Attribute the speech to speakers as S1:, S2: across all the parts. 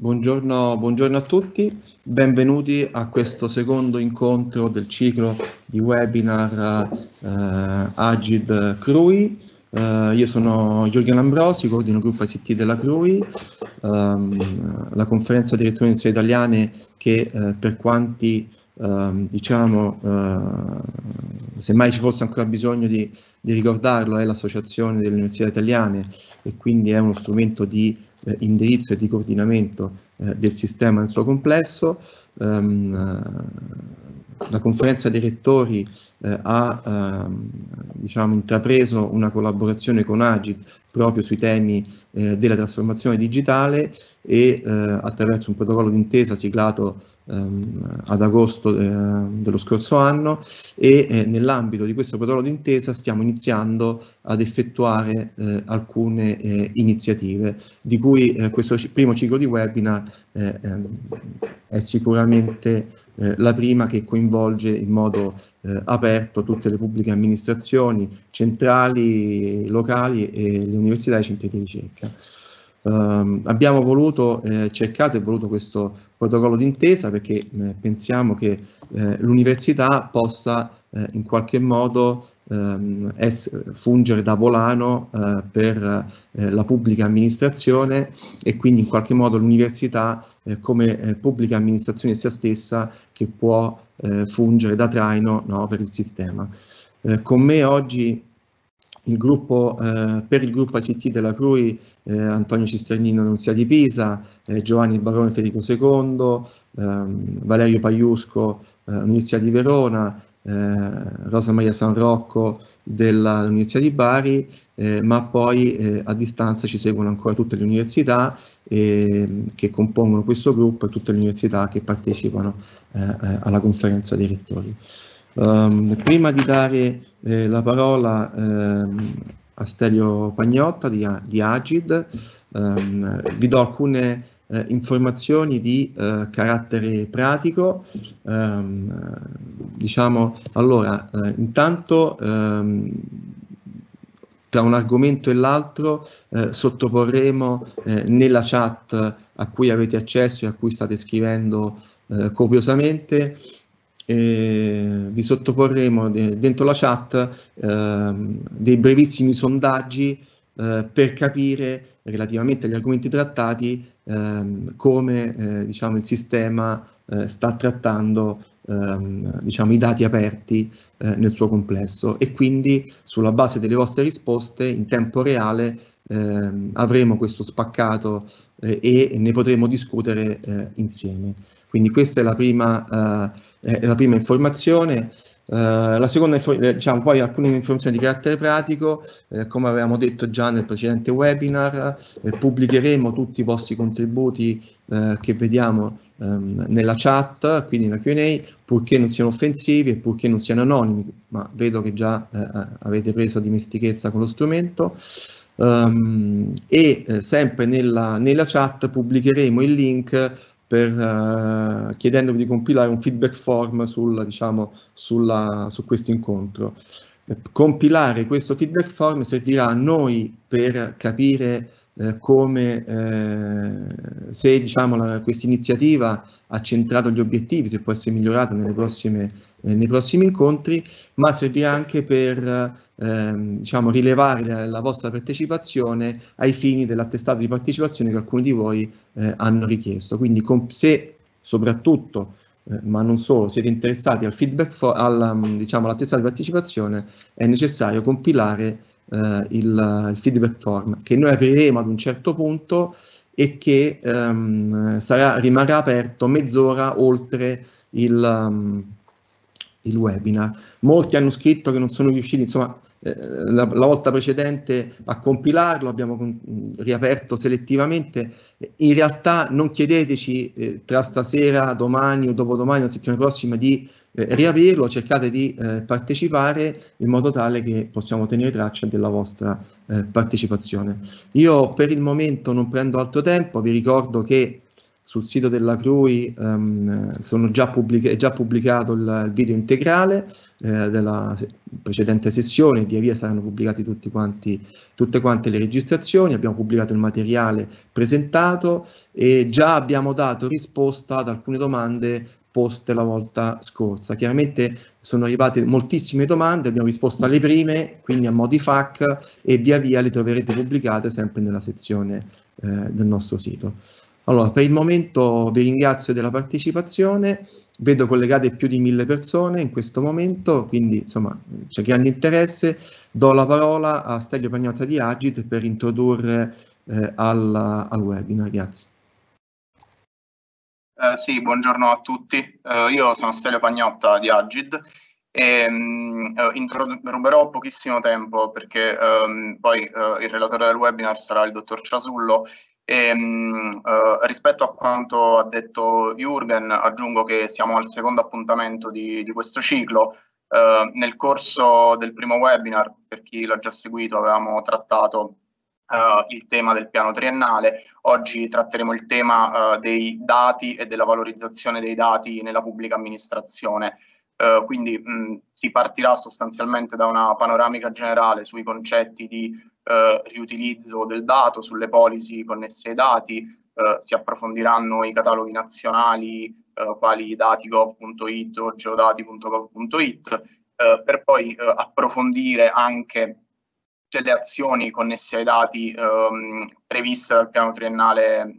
S1: Buongiorno, buongiorno, a tutti, benvenuti a questo secondo incontro del ciclo di webinar eh, Agid CRUI. Eh, io sono Giorgio Ambrosi, coordino il gruppo ICT della CRUI, ehm, la conferenza di università italiane che eh, per quanti ehm, diciamo, eh, semmai ci fosse ancora bisogno di, di ricordarlo, è l'associazione delle università italiane e quindi è uno strumento di eh, indirizzo e di coordinamento eh, del sistema nel suo complesso, ehm, eh, la conferenza dei rettori eh, ha ehm, diciamo, intrapreso una collaborazione con Agit proprio sui temi eh, della trasformazione digitale e eh, attraverso un protocollo d'intesa siglato ehm, ad agosto eh, dello scorso anno e eh, nell'ambito di questo protocollo d'intesa stiamo iniziando ad effettuare alcune iniziative di cui questo primo ciclo di webinar ehm, è sicuramente sicuramente eh, la prima che coinvolge in modo eh, aperto tutte le pubbliche amministrazioni, centrali, locali e le università e i centri di ricerca. Um, abbiamo voluto, eh, cercato e voluto questo protocollo d'intesa perché eh, pensiamo che eh, l'università possa eh, in qualche modo ehm, fungere da volano eh, per eh, la pubblica amministrazione e quindi in qualche modo l'università come pubblica amministrazione essa stessa che può fungere da traino no, per il sistema. con me oggi il gruppo, eh, per il gruppo ICT della CRUI eh, Antonio Cisternino Nunzia di Pisa, eh, Giovanni Barone Federico II, ehm, Valerio Paiusco eh, Nunzia di Verona, eh, Rosa Maria San Rocco dell'Università di Bari, eh, ma poi a distanza ci seguono ancora tutte le università ehm, che compongono questo gruppo e tutte le università che partecipano alla conferenza dei rettori. Um, prima di dare eh, la parola ehm, a Stelio Pagnotta di, di Agid, ehm, vi do alcune eh, informazioni di eh, carattere pratico. Ehm, diciamo, allora, eh, intanto ehm, tra un argomento e l'altro eh, sottoporremo eh, nella chat a cui avete accesso e a cui state scrivendo eh, copiosamente eh, vi sottoporremo de dentro la chat eh, dei brevissimi sondaggi eh, per capire relativamente agli argomenti trattati ehm, come eh, diciamo, il sistema eh, sta trattando ehm, diciamo, i dati aperti eh, nel suo complesso e quindi sulla base delle vostre risposte in tempo reale ehm, avremo questo spaccato e ne potremo discutere eh, insieme. Quindi questa è la prima, eh, è la prima informazione. Uh, la seconda, diciamo, poi alcune informazioni di carattere pratico, eh, come avevamo detto già nel precedente webinar, eh, pubblicheremo tutti i vostri contributi eh, che vediamo ehm, nella chat, quindi nella Q&A, purché non siano offensivi e purché non siano anonimi, ma vedo che già avete preso dimestichezza con lo strumento. Um, e eh, sempre nella, nella, chat pubblicheremo il link per, uh, chiedendovi di compilare un feedback form sul, diciamo, sulla, su questo incontro. Eh, compilare questo feedback form servirà a noi per capire come eh, se diciamo, questa iniziativa ha centrato gli obiettivi, se può essere migliorata nelle prossime eh, nei prossimi incontri, ma servirà anche per ehm, diciamo, rilevare la, la, vostra partecipazione ai fini dell'attestato di partecipazione che alcuni di voi eh, hanno richiesto. Quindi se soprattutto, eh, ma non solo, siete interessati al feedback, for, al, mm, diciamo, all'attestato di partecipazione, è necessario compilare eh, il, il, feedback form che noi apriremo ad un certo punto e che ehm, sarà, rimarrà aperto mezz'ora oltre il... Um, il webinar. Molti hanno scritto che non sono riusciti, insomma, eh, la, la, volta precedente a compilarlo, abbiamo con, riaperto selettivamente. In realtà non chiedeteci eh, tra stasera, domani o dopodomani o settimana prossima di eh, riaprirlo, cercate di eh, partecipare in modo tale che possiamo tenere traccia della vostra eh, partecipazione. Io per il momento non prendo altro tempo, vi ricordo che sul sito della CRUI um, già è già pubblicato il, il video integrale eh, della precedente sessione, via via saranno pubblicate tutte quante le registrazioni, abbiamo pubblicato il materiale presentato e già abbiamo dato risposta ad alcune domande poste la volta scorsa. Chiaramente sono arrivate moltissime domande, abbiamo risposto alle prime, quindi a modi FAC e via via le troverete pubblicate sempre nella sezione eh, del nostro sito. Allora, per il momento vi ringrazio della partecipazione, vedo collegate più di mille persone in questo momento, quindi insomma c'è grande interesse. Do la parola a Stelio Pagnotta di Agit per introdurre eh, al, al, webinar. Grazie.
S2: Eh, sì, buongiorno a tutti. Eh, io sono Stelio Pagnotta di Agid e um, ruberò pochissimo tempo perché um, poi uh, il relatore del webinar sarà il dottor Ciasullo e, ehm, mh, eh, rispetto a quanto ha detto Jürgen, aggiungo che siamo al secondo appuntamento di, di questo ciclo. Eh, nel corso del primo webinar, per chi l'ha già seguito, avevamo trattato Uh, il tema del piano triennale. Oggi tratteremo il tema uh, dei dati e della valorizzazione dei dati nella pubblica amministrazione. Eh, quindi mh, mm, si partirà sostanzialmente da una panoramica generale sui concetti di uh, riutilizzo del dato, sulle policy connesse ai dati, uh, si approfondiranno i cataloghi nazionali quali datigov.it o geodati.gov.it per poi approfondire anche tutte le azioni connesse ai dati ehm, previste dal piano triennale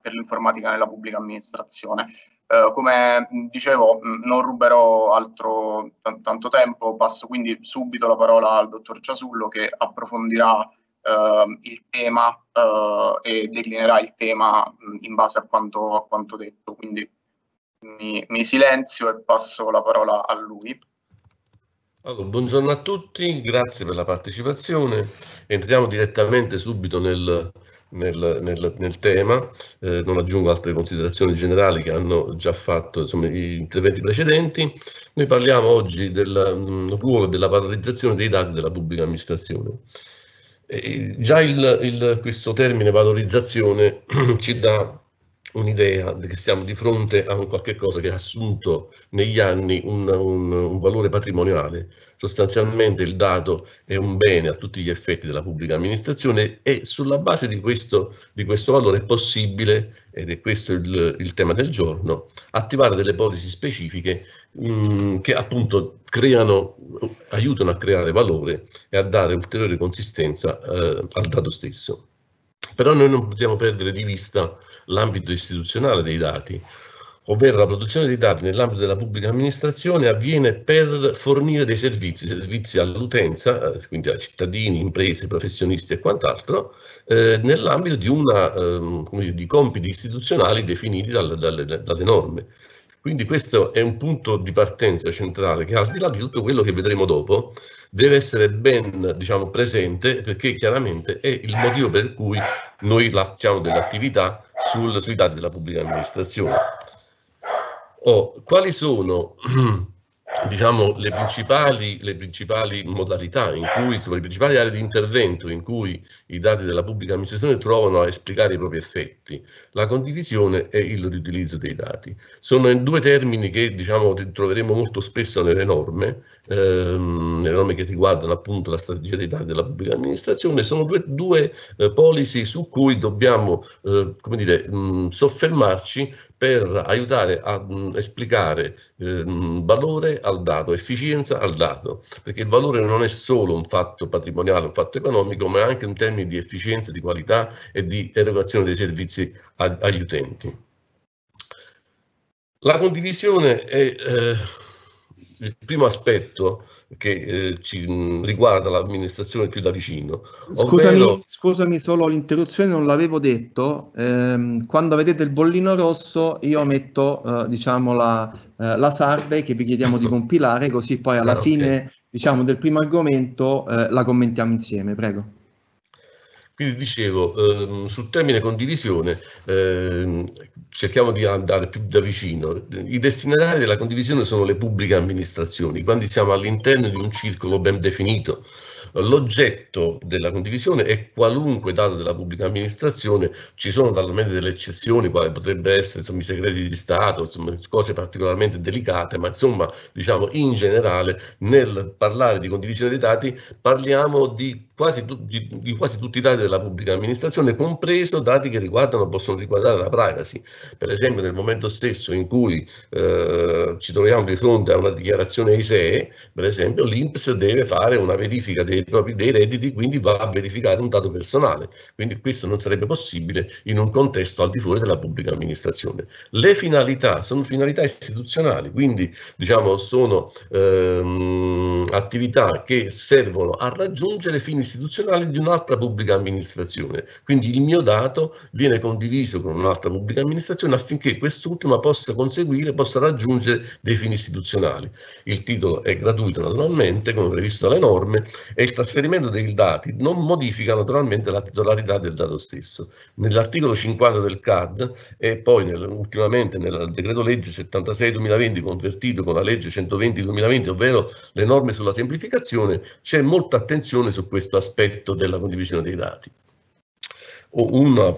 S2: per l'informatica nella pubblica amministrazione. Eh, come dicevo, non ruberò altro tanto tempo, passo quindi subito la parola al dottor Ciasullo che approfondirà uh, il tema uh, e declinerà il tema in base a quanto, a quanto detto. Quindi mi, mi, silenzio e passo la parola a lui.
S3: Allora, buongiorno a tutti, grazie per la partecipazione. Entriamo direttamente subito nel, nel, nel, nel tema, eh, non aggiungo altre considerazioni generali che hanno già fatto insomma, gli interventi precedenti. Noi parliamo oggi del mm, ruolo della valorizzazione dei dati della pubblica amministrazione. E già il, il, questo termine valorizzazione ci dà un'idea che siamo di fronte a un qualche cosa che ha assunto negli anni un, un, un, valore patrimoniale. Sostanzialmente il dato è un bene a tutti gli effetti della pubblica amministrazione e sulla base di questo, di questo valore è possibile, ed è questo il, il, tema del giorno, attivare delle ipotesi specifiche mh, mm, che appunto creano, aiutano a creare valore e a dare ulteriore consistenza eh, al dato stesso. Però noi non dobbiamo perdere di vista l'ambito istituzionale dei dati, ovvero la produzione dei dati nell'ambito della pubblica amministrazione avviene per fornire dei servizi, servizi all'utenza, eh, quindi a cittadini, imprese, professionisti e quant'altro, eh, nell'ambito di, una, eh, di compiti istituzionali definiti dalle, dalle, dalle norme. Quindi questo è un punto di partenza centrale che al di là di tutto quello che vedremo dopo deve essere ben diciamo, presente perché chiaramente è il motivo per cui noi facciamo delle attività sui dati della pubblica amministrazione. Oh, quali sono diciamo, le principali, le principali modalità, cui, insomma, le principali aree di intervento in cui i dati della pubblica amministrazione trovano a esplicare i propri effetti, la condivisione e il riutilizzo dei dati. Sono due termini che diciamo, troveremo molto spesso nelle norme, ehm, nelle norme che riguardano appunto la strategia dei dati della pubblica amministrazione, sono due, due eh, policy su cui dobbiamo eh, dire, mh, mm, soffermarci per aiutare a mh, mm, esplicare eh, mm, valore al dato, efficienza al dato, perché il valore non è solo un fatto patrimoniale, un fatto economico, ma anche in termini di efficienza, di qualità e di erogazione dei servizi ag agli utenti. La condivisione è eh, il primo aspetto che eh, ci mh, mm, riguarda l'amministrazione più da vicino. Scusami, ovvero...
S1: scusami solo l'interruzione, non l'avevo detto. Ehm, quando vedete il bollino rosso io metto eh, diciamo la, eh, la survey che vi chiediamo di compilare così poi alla ah, fine okay. diciamo, del primo argomento eh, la commentiamo insieme. Prego.
S3: Quindi dicevo, ehm, sul termine condivisione ehm, cerchiamo di andare più da vicino. I destinatari della condivisione sono le pubbliche amministrazioni, quando siamo all'interno di un circolo ben definito. L'oggetto della condivisione è qualunque dato della pubblica amministrazione, ci sono talmente delle eccezioni, quale potrebbe essere insomma, i segreti di Stato, insomma, cose particolarmente delicate, ma insomma diciamo in generale nel parlare di condivisione dei dati parliamo di quasi di, di, quasi tutti i dati della pubblica amministrazione, compreso dati che riguardano, possono riguardare la privacy. Per esempio nel momento stesso in cui eh, ci troviamo di fronte a una dichiarazione ISEE, per esempio l'INPS deve fare una verifica dei propri dei redditi, quindi va a verificare un dato personale. Quindi questo non sarebbe possibile in un contesto al di fuori della pubblica amministrazione. Le finalità sono finalità istituzionali, quindi diciamo sono ehm, attività che servono a raggiungere fini istituzionale di un'altra pubblica amministrazione. Quindi il mio dato viene condiviso con un'altra pubblica amministrazione affinché quest'ultima possa conseguire, possa raggiungere dei fini istituzionali. Il titolo è gratuito naturalmente, come previsto dalle norme, e il trasferimento dei dati non modifica naturalmente la titolarità del dato stesso. Nell'articolo 50 del CAD e poi nel, ultimamente nel decreto legge 76-2020 convertito con la legge 120-2020, ovvero le norme sulla semplificazione, c'è molta attenzione su questo aspetto l'aspetto della condivisione dei dati. Una,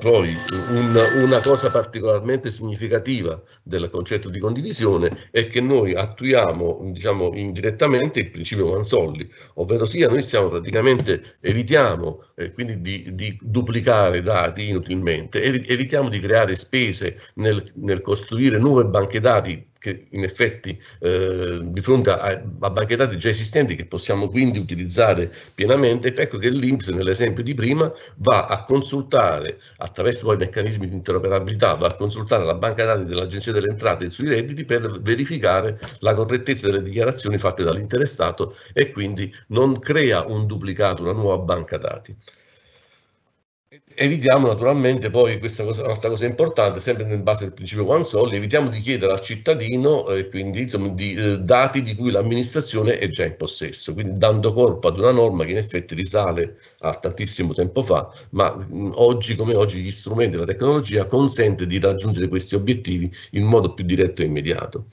S3: una, cosa particolarmente significativa del concetto di condivisione è che noi attuiamo diciamo, indirettamente il principio Mansolli, ovvero sia noi stiamo praticamente evitiamo eh, quindi di, di, duplicare dati inutilmente, evitiamo di creare spese nel, nel costruire nuove banche dati che in effetti eh, di fronte a, a banche dati già esistenti che possiamo quindi utilizzare pienamente, ecco che l'Inps nell'esempio di prima va a consultare attraverso poi meccanismi di interoperabilità, va a consultare la banca dati dell'Agenzia delle Entrate sui redditi per verificare la correttezza delle dichiarazioni fatte dall'interessato e quindi non crea un duplicato, una nuova banca dati evitiamo naturalmente poi questa cosa, un'altra cosa importante, sempre nel base del principio one soli, evitiamo di chiedere al cittadino eh, quindi, insomma, di, eh, dati di cui l'amministrazione è già in possesso, quindi dando corpo ad una norma che in effetti risale a tantissimo tempo fa, ma mh, mm, oggi come oggi gli strumenti della tecnologia consente di raggiungere questi obiettivi in modo più diretto e immediato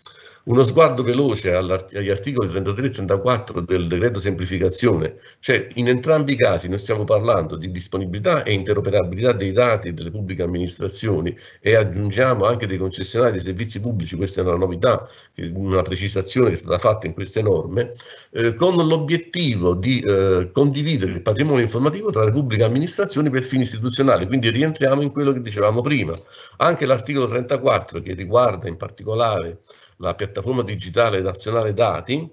S3: uno sguardo veloce agli articoli 33 e 34 del decreto semplificazione, cioè in entrambi i casi noi stiamo parlando di disponibilità e interoperabilità dei dati delle pubbliche amministrazioni e aggiungiamo anche dei concessionari dei servizi pubblici, questa è una novità, una precisazione che è stata fatta in queste norme, eh, con l'obiettivo di eh, condividere il patrimonio informativo tra le pubbliche amministrazioni per fini istituzionali, quindi rientriamo in quello che dicevamo prima. Anche l'articolo 34 che riguarda in particolare la piattaforma digitale nazionale dati,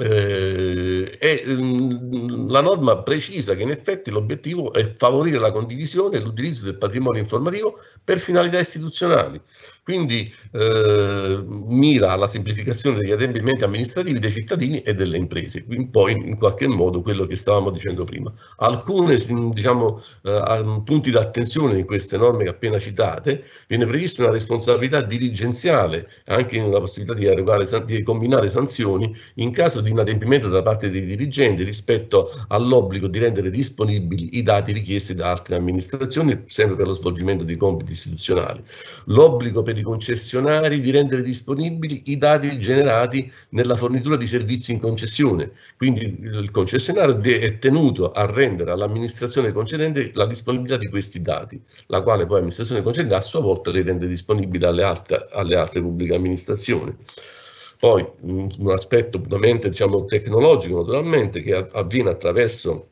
S3: eh, e mh, mm, la norma precisa che in effetti l'obiettivo è favorire la condivisione e l'utilizzo del patrimonio informativo per finalità istituzionali, quindi eh, mira alla semplificazione degli adempimenti amministrativi dei cittadini e delle imprese. In poi in qualche modo quello che stavamo dicendo prima. Alcuni diciamo, eh, punti d'attenzione in queste norme che appena citate, viene prevista una responsabilità dirigenziale, anche la possibilità di, erogare, di combinare sanzioni in caso di inadempimento da parte dei dirigenti rispetto all'obbligo di rendere disponibili i dati richiesti da altre amministrazioni, sempre per lo svolgimento di compiti istituzionali. L'obbligo per per i concessionari di rendere disponibili i dati generati nella fornitura di servizi in concessione. Quindi il concessionario è tenuto a rendere all'amministrazione concedente la disponibilità di questi dati, la quale poi l'amministrazione concedente a sua volta li rende disponibili alle altre, alle altre pubbliche amministrazioni. Poi un aspetto puramente diciamo, tecnologico naturalmente che avviene attraverso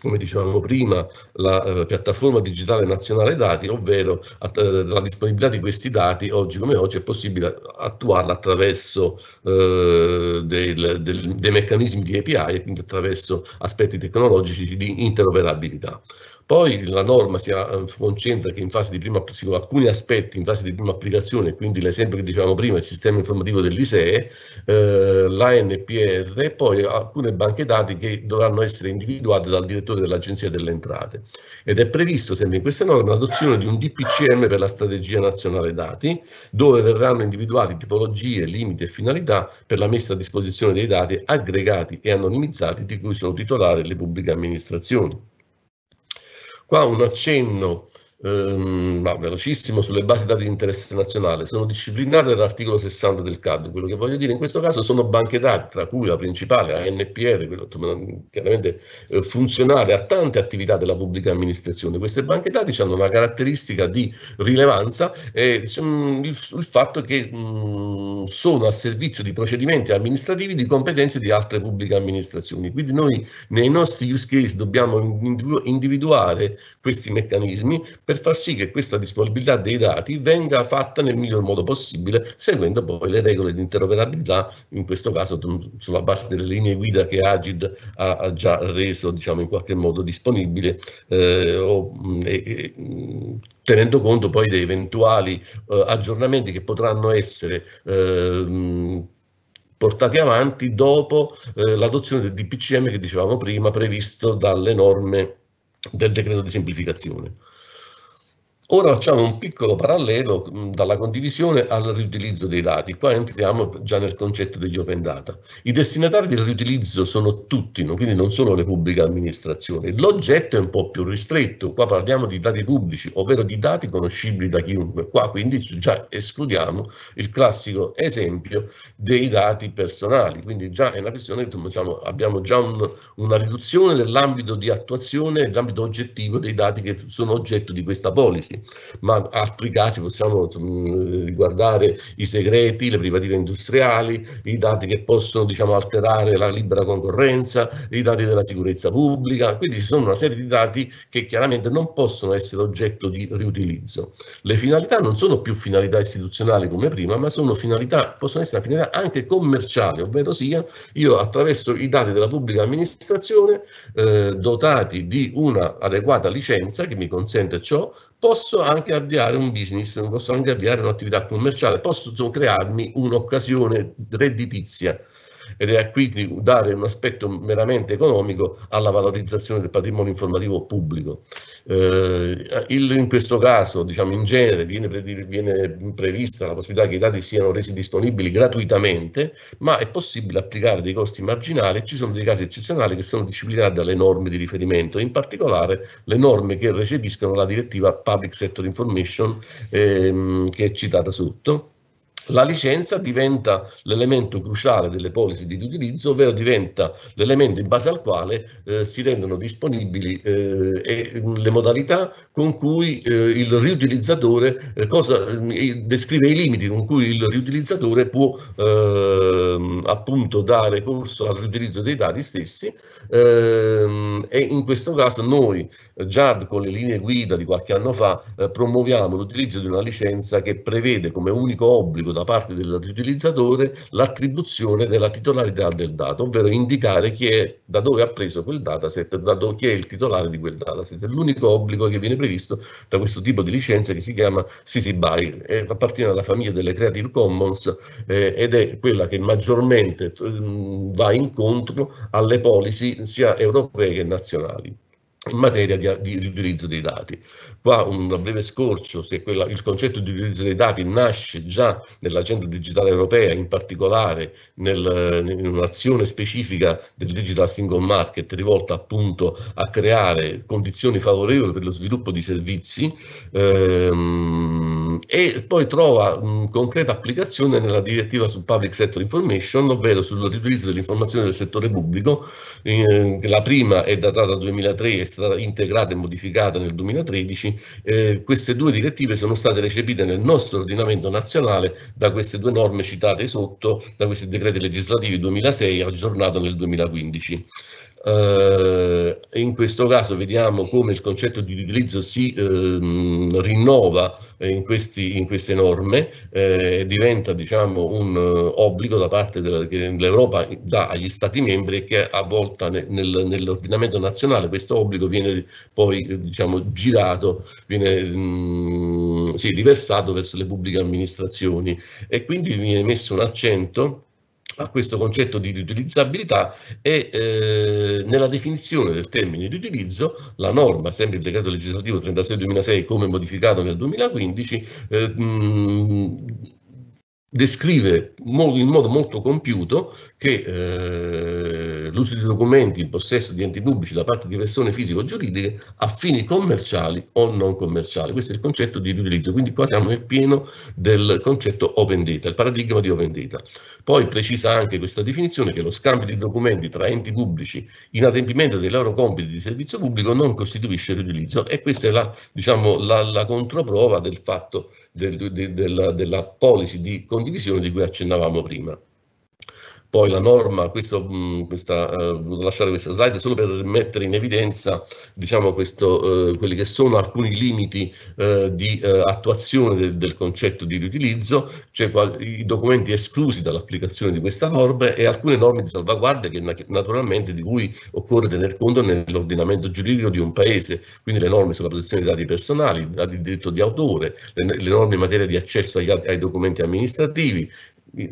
S3: come dicevamo prima, la eh, piattaforma digitale nazionale dati, ovvero eh, la disponibilità di questi dati oggi come oggi è possibile attuarla attraverso eh, del, del, dei meccanismi di API e quindi attraverso aspetti tecnologici di interoperabilità. Poi la norma si eh, concentra che prima, su alcuni aspetti in fase di prima applicazione, quindi l'esempio che dicevamo prima, il sistema informativo dell'ISEE, eh, l'ANPR e poi alcune banche dati che dovranno essere individuate dal direttore dell'Agenzia delle Entrate. Ed è previsto sempre in questa norma l'adozione di un DPCM per la strategia nazionale dati, dove verranno individuati tipologie, limiti e finalità per la messa a disposizione dei dati aggregati e anonimizzati di cui sono titolari le pubbliche amministrazioni. Qua un accenno ehm, ma velocissimo, sulle basi dati di interesse nazionale, sono disciplinate dall'articolo 60 del CAD. Quello che voglio dire in questo caso sono banche dati, tra cui la principale, ANPR NPR, quello, chiaramente eh, funzionale a tante attività della pubblica amministrazione. Queste banche dati hanno una caratteristica di rilevanza e diciamo, il, il, fatto che mh, mm, sono a servizio di procedimenti amministrativi di competenze di altre pubbliche amministrazioni. Quindi noi nei nostri use case dobbiamo individuare questi meccanismi per per far sì che questa disponibilità dei dati venga fatta nel miglior modo possibile, seguendo poi le regole di interoperabilità, in questo caso mm, sulla base delle linee guida che Agid ha, già reso diciamo, in qualche modo disponibile eh, o, mm, e, e, mm, tenendo conto poi di eventuali eh, aggiornamenti che potranno essere eh, portati avanti dopo eh, l'adozione del DPCM che dicevamo prima, previsto dalle norme del decreto di semplificazione. Ora facciamo un piccolo parallelo mm, dalla condivisione al riutilizzo dei dati. Qua entriamo già nel concetto degli open data. I destinatari del riutilizzo sono tutti, quindi non solo le pubbliche amministrazioni. L'oggetto è un po' più ristretto. Qua parliamo di dati pubblici, ovvero di dati conoscibili da chiunque. Qua quindi già escludiamo il classico esempio dei dati personali. Quindi già è una questione, diciamo, abbiamo già un, una riduzione dell'ambito di attuazione, dell'ambito oggettivo dei dati che sono oggetto di questa policy ma altri casi possiamo mm, riguardare i segreti, le privative industriali, i dati che possono diciamo, alterare la libera concorrenza, i dati della sicurezza pubblica, quindi ci sono una serie di dati che chiaramente non possono essere oggetto di riutilizzo. Le finalità non sono più finalità istituzionali come prima, ma sono finalità, possono essere finalità anche commerciali, ovvero sia io attraverso i dati della pubblica amministrazione eh, dotati di una adeguata licenza che mi consente ciò, posso anche avviare un business, posso anche avviare un'attività commerciale, posso crearmi un'occasione redditizia ed è quindi dare un aspetto meramente economico alla valorizzazione del patrimonio informativo pubblico. Eh, il, in questo caso, diciamo in genere, viene, viene, prevista la possibilità che i dati siano resi disponibili gratuitamente, ma è possibile applicare dei costi marginali e ci sono dei casi eccezionali che sono disciplinati dalle norme di riferimento, in particolare le norme che recepiscono la direttiva Public Sector Information ehm, che è citata sotto la licenza diventa l'elemento cruciale delle polisi di utilizzo, ovvero diventa l'elemento in base al quale eh, si rendono disponibili eh, mm, le modalità con cui eh, il riutilizzatore, eh, cosa, mm, descrive i limiti con cui il riutilizzatore può ehm, appunto dare corso al riutilizzo dei dati stessi ehm, e in questo caso noi eh, già con le linee guida di qualche anno fa eh, promuoviamo l'utilizzo di una licenza che prevede come unico obbligo obbligo da parte dell'utilizzatore l'attribuzione della titolarità del dato, ovvero indicare chi è, da dove ha preso quel dataset, da dove, chi è il titolare di quel dataset. È l'unico obbligo che viene previsto da questo tipo di licenza che si chiama CC BY, eh, appartiene alla famiglia delle Creative Commons eh, ed è quella che maggiormente mh, ehm, va incontro alle policy sia europee che nazionali in materia di, di, di, utilizzo dei dati. Qua un breve scorcio, se quella, il concetto di utilizzo dei dati nasce già nell'agenda digitale europea, in particolare nel, in un'azione specifica del Digital Single Market rivolta appunto a creare condizioni favorevoli per lo sviluppo di servizi. Ehm, e poi trova mh, concreta applicazione nella direttiva sul Public Sector Information, ovvero sul riutilizzo dell'informazione del settore pubblico. Eh, la prima è datata 2003, è stata integrata e modificata nel 2013. Eh, queste due direttive sono state recepite nel nostro ordinamento nazionale da queste due norme citate sotto, da questi decreti legislativi 2006 aggiornato nel 2015. Eh, in questo caso vediamo come il concetto di utilizzo si eh, rinnova in, questi, in, queste norme eh, e eh, diventa diciamo, un eh, obbligo da parte della, che l'Europa dà agli Stati membri e che a volta nel, nel, nell'ordinamento nazionale questo obbligo viene poi eh, diciamo, girato, viene mh, mm, sì, riversato verso le pubbliche amministrazioni e quindi viene messo un accento a questo concetto di riutilizzabilità e eh, nella definizione del termine di utilizzo la norma, sempre il decreto legislativo 36-2006 come modificato nel 2015, eh, mh, descrive in modo molto compiuto che eh, l'uso di documenti in possesso di enti pubblici da parte di persone fisiche o giuridiche a fini commerciali o non commerciali. Questo è il concetto di riutilizzo, quindi qua siamo nel pieno del concetto open data, il paradigma di open data. Poi precisa anche questa definizione che lo scambio di documenti tra enti pubblici in adempimento dei loro compiti di servizio pubblico non costituisce riutilizzo e questa è la, diciamo, la, la controprova del fatto del, de, de, della, della policy di condivisione di cui accennavamo prima poi la norma, questo, questa, eh, lasciare questa slide solo per mettere in evidenza diciamo, questo, eh, quelli che sono alcuni limiti eh, di eh, attuazione del, del, concetto di riutilizzo, cioè qual, i documenti esclusi dall'applicazione di questa norma e alcune norme di salvaguardia che naturalmente di cui occorre tener conto nell'ordinamento giuridico di un paese, quindi le norme sulla protezione dei dati personali, dati di diritto di autore, le, le norme in materia di accesso ai, ai documenti amministrativi,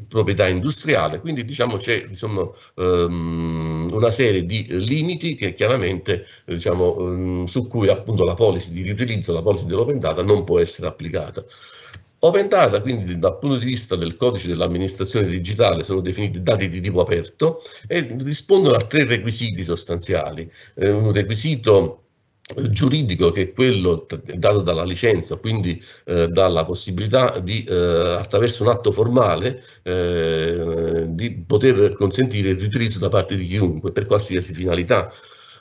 S3: proprietà industriale, quindi diciamo c'è insomma, um, una serie di limiti che chiaramente diciamo, um, su cui appunto la policy di riutilizzo, la policy dell'open data non può essere applicata. Open data, quindi dal punto di vista del codice dell'amministrazione digitale, sono definiti dati di tipo aperto e rispondono a tre requisiti sostanziali. Eh, un requisito giuridico che è quello dato dalla licenza, quindi eh, dalla possibilità di, eh, attraverso un atto formale, eh, di poter consentire il riutilizzo da parte di chiunque per qualsiasi finalità.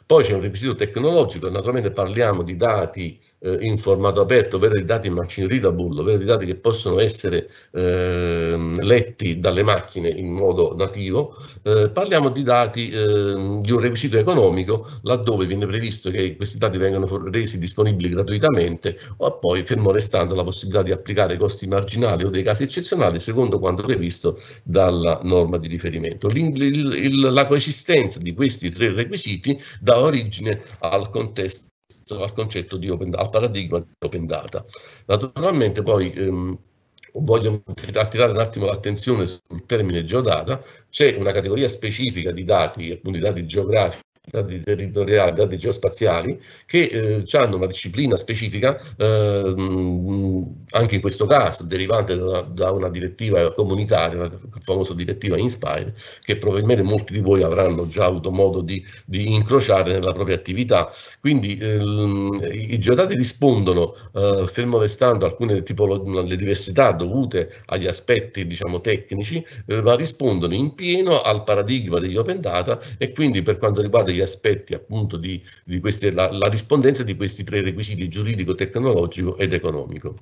S3: Poi c'è un requisito tecnologico, naturalmente parliamo di dati eh, in formato aperto, ovvero i dati machine readable, ovvero i dati che possono essere eh, letti dalle macchine in modo nativo, eh, parliamo di dati ehm, di un requisito economico, laddove viene previsto che questi dati vengano resi disponibili gratuitamente, o poi fermo restando la possibilità di applicare costi marginali o dei casi eccezionali secondo quanto previsto dalla norma di riferimento. L'in- la coesistenza di questi tre requisiti dà origine al contesto concetto, al concetto di open data, al paradigma di open data. Naturalmente poi ehm, voglio attirare un attimo l'attenzione sul termine geodata, c'è una categoria specifica di dati, appunto di dati geografici, dati territoriali, dati geospaziali, che eh, hanno una disciplina specifica eh, anche in questo caso derivante da una, da una direttiva comunitaria, la famosa direttiva Inspire, che probabilmente molti di voi avranno già avuto modo di, di incrociare nella propria attività. Quindi ehm, i geodati rispondono, eh, fermo restando alcune tipologie, le diversità dovute agli aspetti diciamo, tecnici, eh, ma rispondono in pieno al paradigma degli open data e quindi per quanto riguarda gli aspetti appunto di, di queste, la, la rispondenza di questi tre requisiti giuridico, tecnologico ed economico.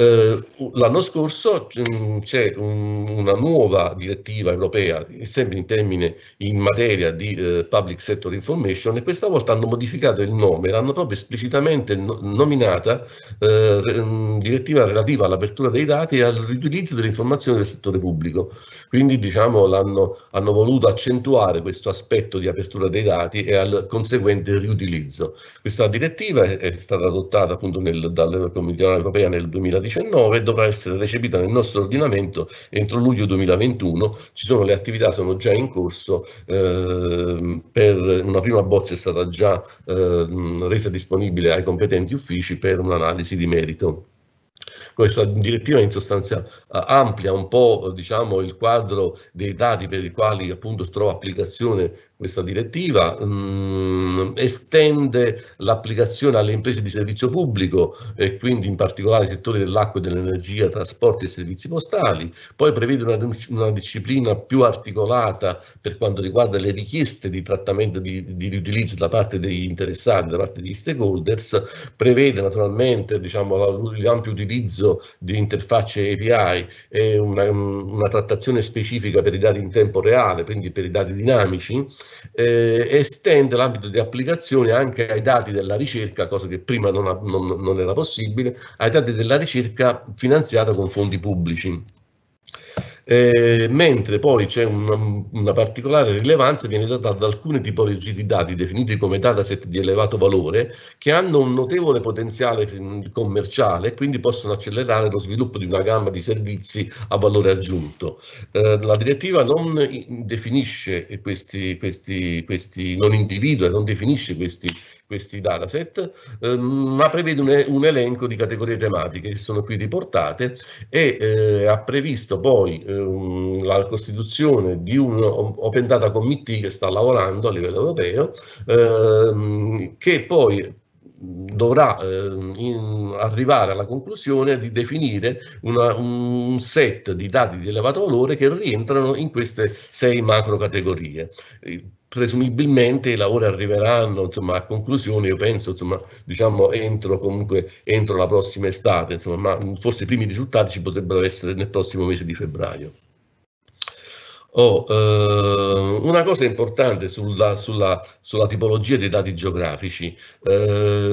S3: Eh, l'anno scorso mm, c'è un, una nuova direttiva europea, sempre in termini in materia di eh, public sector information, e questa volta hanno modificato il nome, l'hanno proprio esplicitamente no, nominata eh, mm, direttiva relativa all'apertura dei dati e al riutilizzo delle informazioni del settore pubblico. Quindi diciamo l'hanno hanno voluto accentuare questo aspetto di apertura dei dati e al conseguente riutilizzo. Questa direttiva è, è stata adottata appunto nel, dalla Commissione europea nel 2010 2019 e dovrà essere recepita nel nostro ordinamento entro luglio 2021. Ci sono le attività, sono già in corso, eh, per una prima bozza è stata già eh, resa disponibile ai competenti uffici per un'analisi di merito questa direttiva in sostanza amplia un po' diciamo, il quadro dei dati per i quali appunto trova applicazione questa direttiva, mh, mm, estende l'applicazione alle imprese di servizio pubblico e quindi in particolare ai settori dell'acqua e dell'energia, trasporti e servizi postali, poi prevede una, una, disciplina più articolata per quanto riguarda le richieste di trattamento di, di riutilizzo da parte degli interessati, da parte degli stakeholders, prevede naturalmente diciamo, l'ampio utilizzo di interfacce API e una, una trattazione specifica per i dati in tempo reale, quindi per i dati dinamici, eh, estende l'ambito di applicazione anche ai dati della ricerca, cosa che prima non, non, non era possibile, ai dati della ricerca finanziata con fondi pubblici eh, mentre poi c'è una, una, particolare rilevanza viene data ad alcune tipologie di dati definiti come dataset di elevato valore che hanno un notevole potenziale commerciale e quindi possono accelerare lo sviluppo di una gamma di servizi a valore aggiunto. Eh, la direttiva non definisce questi, questi, questi non individua e non definisce questi questi dataset, eh, ma prevede un, un, elenco di categorie tematiche che sono qui riportate e eh, ha previsto poi eh, la costituzione di un Open Data Committee che sta lavorando a livello europeo, ehm, che poi dovrà eh, in, arrivare alla conclusione di definire una, un set di dati di elevato valore che rientrano in queste sei macro categorie presumibilmente i lavori arriveranno insomma, a conclusione, io penso, insomma, diciamo, entro, comunque, entro la prossima estate, insomma, ma forse i primi risultati ci potrebbero essere nel prossimo mese di febbraio. Oh, eh, una cosa importante sulla, sulla, sulla, tipologia dei dati geografici. Eh,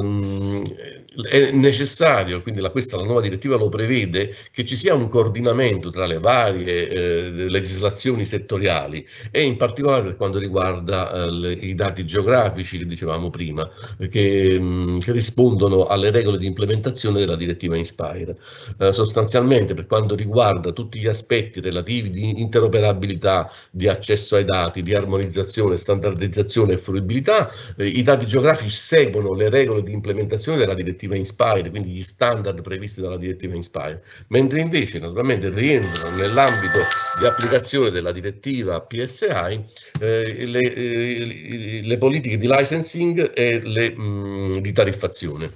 S3: è necessario, quindi la, questa la nuova direttiva lo prevede, che ci sia un coordinamento tra le varie eh, legislazioni settoriali e in particolare per quanto riguarda eh, i dati geografici che dicevamo prima, che, mh, mm, che, rispondono alle regole di implementazione della direttiva Inspire. Eh, sostanzialmente per quanto riguarda tutti gli aspetti relativi di interoperabilità, di accesso ai dati, di armonizzazione, standardizzazione e fruibilità, eh, i dati geografici seguono le regole di implementazione della direttiva direttiva Inspire, quindi gli standard previsti dalla direttiva Inspire, mentre invece naturalmente rientrano nell'ambito di applicazione della direttiva PSI eh, le, eh, le, politiche di licensing e le, mh, mm, di tariffazione.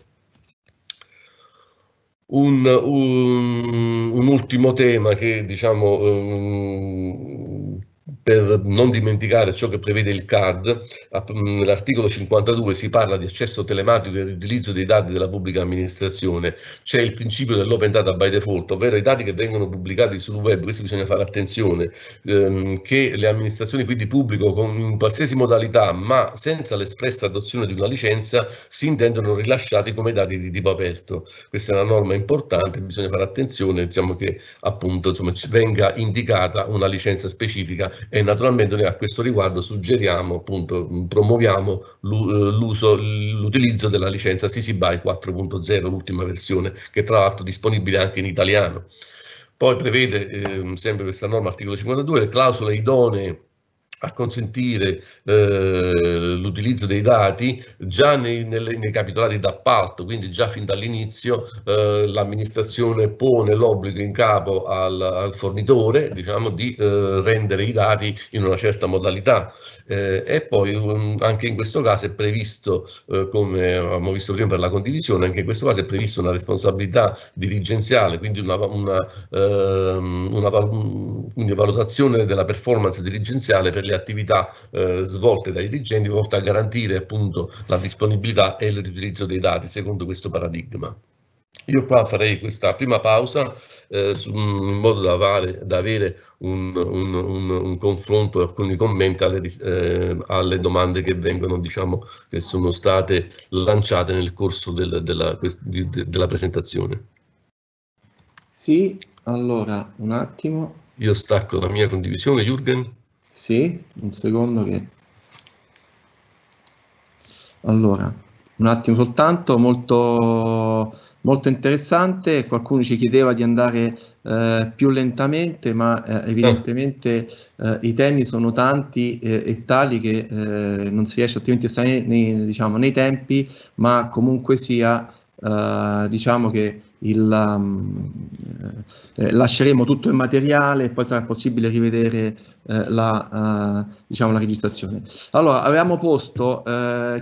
S3: Un, un, un, ultimo tema che diciamo, um, per non dimenticare ciò che prevede il CAD, mm, l'articolo 52 si parla di accesso telematico e riutilizzo dei dati della pubblica amministrazione, c'è il principio dell'open data by default, ovvero i dati che vengono pubblicati sul web, questo bisogna fare attenzione, ehm, che le amministrazioni quindi pubblico con, in qualsiasi modalità ma senza l'espressa adozione di una licenza si intendono rilasciati come dati di tipo aperto. Questa è una norma importante, bisogna fare attenzione diciamo che appunto insomma, venga indicata una licenza specifica e e naturalmente noi a questo riguardo suggeriamo, appunto, promuoviamo eh, l'uso, l'utilizzo della licenza Sisi BY 4.0, l'ultima versione, che tra l'altro è disponibile anche in italiano. Poi prevede, eh, sempre questa norma, articolo 52, le clausole idonee a consentire eh, l'utilizzo dei dati già nei, nelle, nei capitolati d'appalto, quindi già fin dall'inizio eh, l'amministrazione pone l'obbligo in capo al, al fornitore diciamo, di eh, rendere i dati in una certa modalità eh, e poi um, anche in questo caso è previsto, eh, come abbiamo visto prima per la condivisione, anche in questo caso è prevista una responsabilità dirigenziale, quindi una, una, ehm, una, mm, una valutazione della performance dirigenziale per le attività eh, svolte dai dirigenti volta a garantire appunto la disponibilità e l'utilizzo dei dati secondo questo paradigma. Io qua farei questa prima pausa eh, in modo da, avare, da avere un, un, un, un, confronto, alcuni commenti alle, eh, alle domande che vengono, diciamo, che sono state lanciate nel corso del, della, della presentazione.
S1: Sì, allora un attimo.
S3: Io stacco la mia condivisione, Jürgen.
S1: Sì, un secondo che... Allora, un attimo soltanto, molto molto interessante. Qualcuno ci chiedeva di andare eh, più lentamente, ma eh, evidentemente eh, eh i temi sono tanti eh, e tali che eh, non si riesce altrimenti a stare nei, diciamo, nei tempi, ma comunque sia eh, diciamo che il, um, eh, eh, lasceremo tutto il materiale e poi sarà possibile rivedere eh, la, uh, diciamo, la, registrazione. Allora, avevamo posto,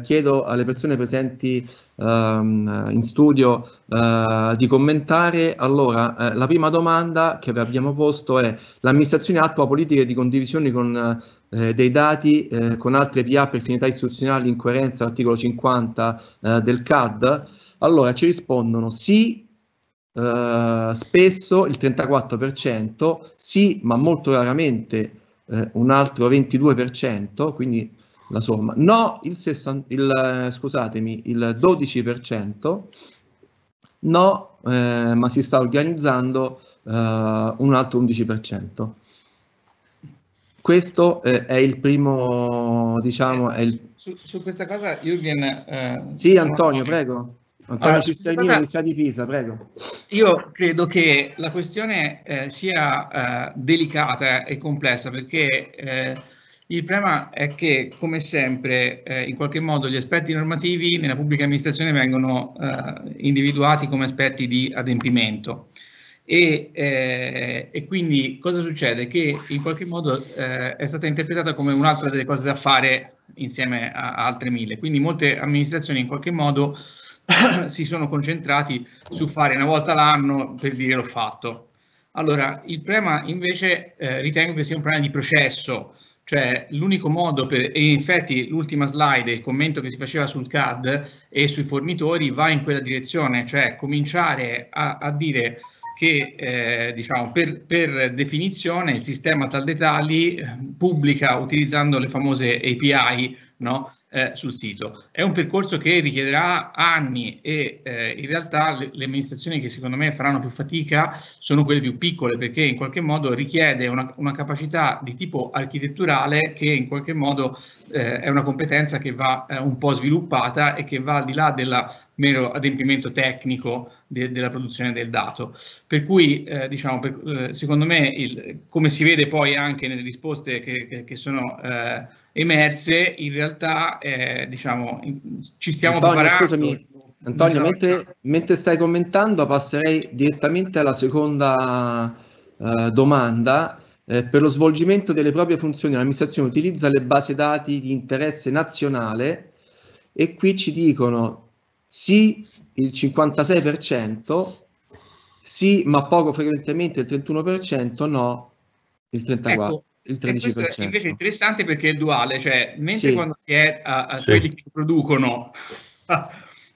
S1: chiedo alle persone presenti um, in studio uh, di commentare. Allora, la prima domanda che abbiamo posto è l'amministrazione attua politiche di condivisione con eh, dei dati eh, con altre PA per finalità istituzionali in coerenza all'articolo 50 eh, del CAD. Allora ci rispondono sì, eh, spesso il 34%, sì, ma molto raramente eh, un altro 22%, quindi la somma. No, il, 60, il, eh, scusatemi, il 12%, no, eh, ma si sta organizzando eh, un altro 11%. Questo è il primo, diciamo... Eh, è il... Su,
S4: su, questa cosa, Jürgen... sì, Antonio, prego.
S1: Antonio allora, Cisterni, Università
S4: di Pisa, prego. Io credo che la questione eh, sia eh, delicata e complessa perché eh, il problema è che, come sempre, eh, in qualche modo gli aspetti normativi nella pubblica amministrazione vengono eh, individuati come aspetti di adempimento. E, eh, e, quindi cosa succede? Che in qualche modo eh, è stata interpretata come un'altra delle cose da fare insieme a, a altre mille. Quindi molte amministrazioni in qualche modo si sono concentrati su fare una volta l'anno per dire l'ho fatto. Allora, il problema invece eh, ritengo che sia un problema di processo, cioè l'unico modo per, e in effetti l'ultima slide, il commento che si faceva sul CAD e sui fornitori va in quella direzione, cioè cominciare a, a dire che eh, diciamo, per, per, definizione il sistema tal dettagli eh, pubblica utilizzando le famose API no? Eh, sul sito. È un percorso che richiederà anni e eh, in realtà le, le, amministrazioni che secondo me faranno più fatica sono quelle più piccole perché in qualche modo richiede una, una capacità di tipo architetturale che in qualche modo eh, è una competenza che va eh, un po' sviluppata e che va al di là del mero adempimento tecnico de, della produzione del dato. Per cui, eh, diciamo, per, secondo me, il, come si vede poi anche nelle risposte che, che, che sono emerse, in realtà eh, diciamo, ci stiamo Antonio, preparando. Scusami,
S1: Antonio, diciamo, mentre, diciamo. mentre, stai commentando passerei direttamente alla seconda eh, domanda. Eh, per lo svolgimento delle proprie funzioni l'amministrazione utilizza le basi dati di interesse nazionale e qui ci dicono sì il 56%, sì ma poco frequentemente il 31%, no il 34%. Ecco, il 13%.
S4: invece è interessante perché è duale, cioè mentre sì. quando si è a, eh, a sì. quelli che producono,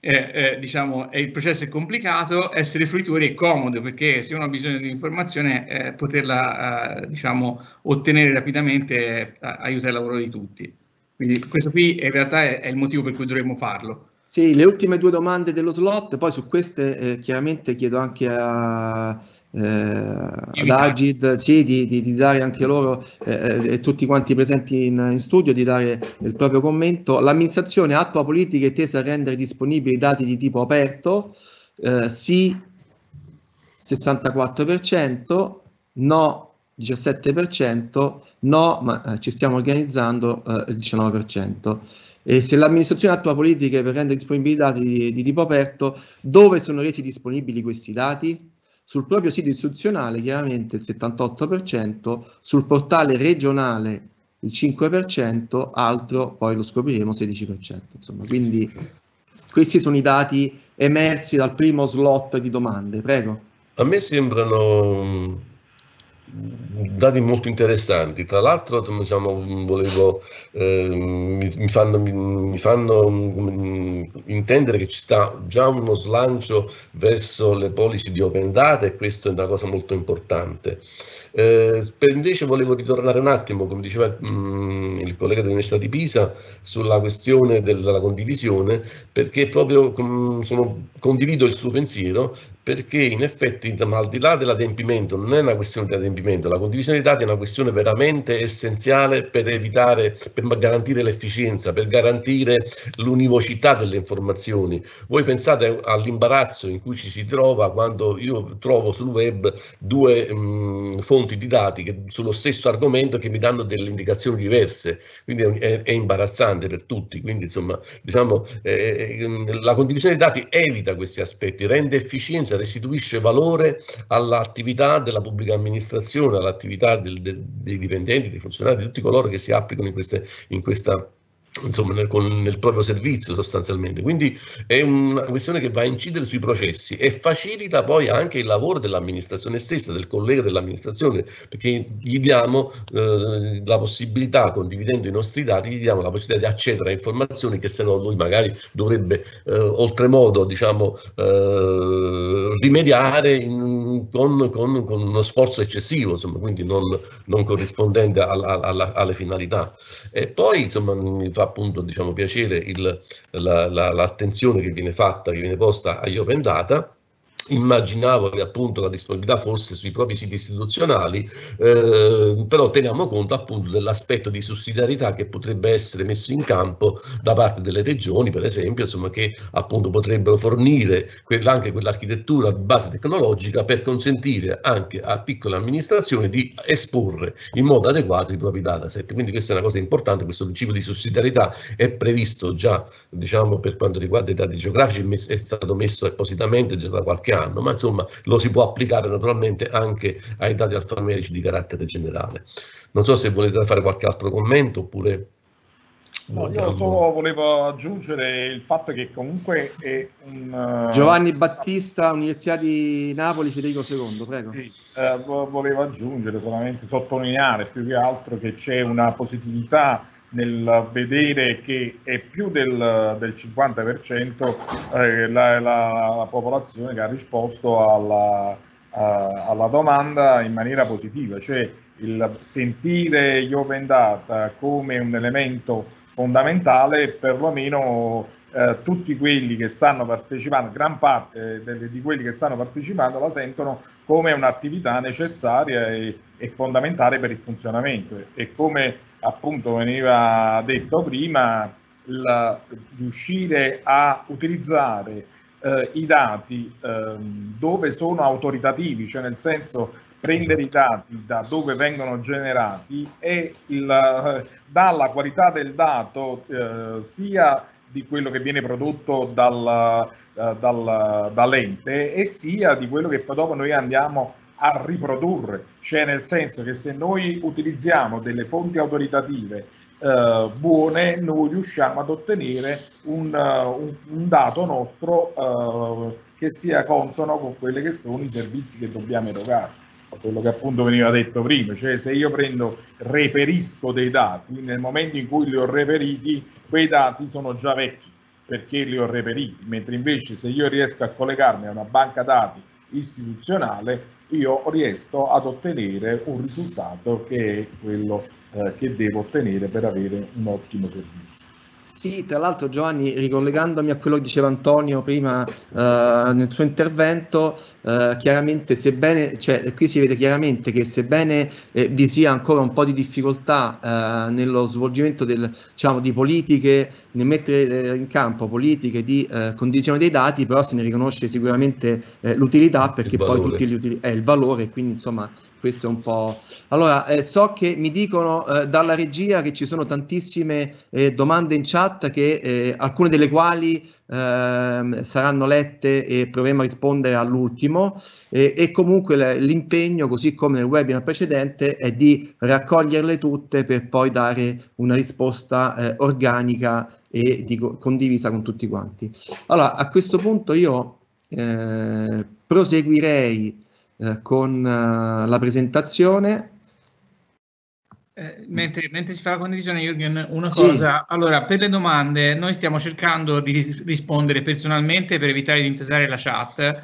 S4: eh, eh, diciamo, il processo è complicato, essere fruitori è comodo perché se uno ha bisogno di informazione, eh, poterla eh, diciamo, ottenere rapidamente eh, aiuta il lavoro di tutti. Quindi questo qui in realtà è, è il motivo per cui dovremmo farlo.
S1: Sì, le ultime due domande dello slot, poi su queste eh, chiaramente chiedo anche a, eh, ad Agid, sì, di, di, di, dare anche loro eh, eh, e tutti quanti presenti in, in studio di dare il proprio commento. L'amministrazione attua politiche tese a rendere disponibili dati di tipo aperto, eh, sì 64%, no 17%, no, ma ci stiamo organizzando eh, 19%. E se l'amministrazione attua politiche per rendere disponibili i dati di, di tipo aperto, dove sono resi disponibili questi dati? sul proprio sito istituzionale chiaramente il 78%, sul portale regionale il 5%, altro poi lo scopriremo 16%. Insomma, quindi questi sono i dati emersi dal primo slot di domande. Prego.
S3: A me sembrano dati molto interessanti. Tra l'altro, diciamo, volevo, eh, mi, fanno, mi, fanno mm, intendere che ci sta già uno slancio verso le policy di open data e questo è una cosa molto importante. Eh, per invece volevo ritornare un attimo, come diceva mh, mm, il collega dell'Università di Pisa, sulla questione della condivisione, perché proprio mh, mm, sono, condivido il suo pensiero perché in effetti, al di là dell'adempimento, non è una questione di adempimento, la condivisione dei dati è una questione veramente essenziale per evitare, per garantire l'efficienza, per garantire l'univocità delle informazioni. Voi pensate all'imbarazzo in cui ci si trova quando io trovo sul web due mh, fonti di dati che, sullo stesso argomento che mi danno delle indicazioni diverse, quindi è, è imbarazzante per tutti. Quindi, insomma, diciamo, eh, eh, la condivisione dei dati evita questi aspetti, rende efficienza finanza restituisce valore all'attività della pubblica amministrazione, all'attività del, del, dei dipendenti, dei funzionari, di tutti coloro che si applicano in, queste, in questa insomma, nel, con, nel, proprio servizio sostanzialmente. Quindi è una questione che va a incidere sui processi e facilita poi anche il lavoro dell'amministrazione stessa, del collega dell'amministrazione, perché gli diamo eh, la possibilità, condividendo i nostri dati, gli diamo la possibilità di accedere a informazioni che se no lui magari dovrebbe eh, oltremodo diciamo, eh, rimediare in, con, con, con, uno sforzo eccessivo, insomma, quindi non, non corrispondente alla, alla, alle finalità. E poi, insomma, fa appunto diciamo, piacere il, la, la, l'attenzione che viene fatta, che viene posta agli open data immaginavo che appunto la disponibilità fosse sui propri siti istituzionali, eh, però teniamo conto appunto dell'aspetto di sussidiarietà che potrebbe essere messo in campo da parte delle regioni, per esempio, insomma, che appunto potrebbero fornire quell anche quell'architettura di base tecnologica per consentire anche a piccole amministrazioni di esporre in modo adeguato i propri dataset. Quindi questa è una cosa importante, questo principio di sussidiarietà è previsto già, diciamo, per quanto riguarda i dati geografici, è stato messo appositamente già da qualche che hanno, ma insomma lo si può applicare naturalmente anche ai dati alfanumerici di carattere generale. Non so se volete fare qualche altro commento oppure...
S5: No, io solo volevo aggiungere il
S1: fatto che comunque è un... Eh, Giovanni Battista, Università di Napoli, Federico II, prego. Sì,
S5: eh, volevo aggiungere solamente, sottolineare più che altro che c'è una positività nel vedere che è più del, del 50% eh, la, la, popolazione che ha risposto alla, a, alla domanda in maniera positiva, cioè il sentire gli open data come un elemento fondamentale perlomeno eh, tutti quelli che stanno partecipando, gran parte delle, di quelli che stanno partecipando la sentono come un'attività necessaria e, e fondamentale per il funzionamento e come appunto veniva detto prima, la, riuscire a utilizzare eh, i dati eh, dove sono autoritativi, cioè nel senso prendere i dati da dove vengono generati e il, eh, dalla qualità del dato eh, sia di quello che viene prodotto dal, eh, dal, dall'ente e sia di quello che poi dopo noi andiamo a a riprodurre, cioè nel senso che se noi utilizziamo delle fonti autoritative eh, buone, noi riusciamo ad ottenere un, eh, un, un dato nostro eh, che sia consono con quelli che sono i servizi che dobbiamo erogare quello che appunto veniva detto prima, cioè se io prendo, reperisco dei dati, nel momento in cui li ho reperiti, quei dati sono già vecchi perché li ho reperiti, mentre invece se io riesco a collegarmi a una banca dati istituzionale, io riesco ad ottenere un risultato che è quello eh, che devo ottenere per avere un ottimo servizio.
S1: Sì, tra l'altro Giovanni, ricollegandomi a quello che diceva Antonio prima eh, nel suo intervento, eh, chiaramente sebbene, cioè, qui si vede chiaramente che sebbene eh, vi sia ancora un po' di difficoltà eh, nello svolgimento del, diciamo, di politiche nel mettere eh, in campo politiche di eh, condizione dei dati, però se ne riconosce sicuramente eh, l'utilità perché poi tutti gli utili- è eh, il valore, quindi insomma questo è un po'... Allora, eh, so che mi dicono eh, dalla regia che ci sono tantissime domande in chat, che, alcune delle quali eh, saranno lette e proviamo a rispondere all'ultimo e, e comunque l'impegno, così come nel webinar precedente, è di raccoglierle tutte per poi dare una risposta eh, organica e di, condivisa con tutti quanti. Allora, a questo punto io eh, proseguirei eh, con eh, la presentazione
S4: eh, mm. mentre, mentre, si fa la condivisione, Jürgen, una sì. cosa. Allora, per le domande, noi stiamo cercando di rispondere personalmente per evitare di intesare la chat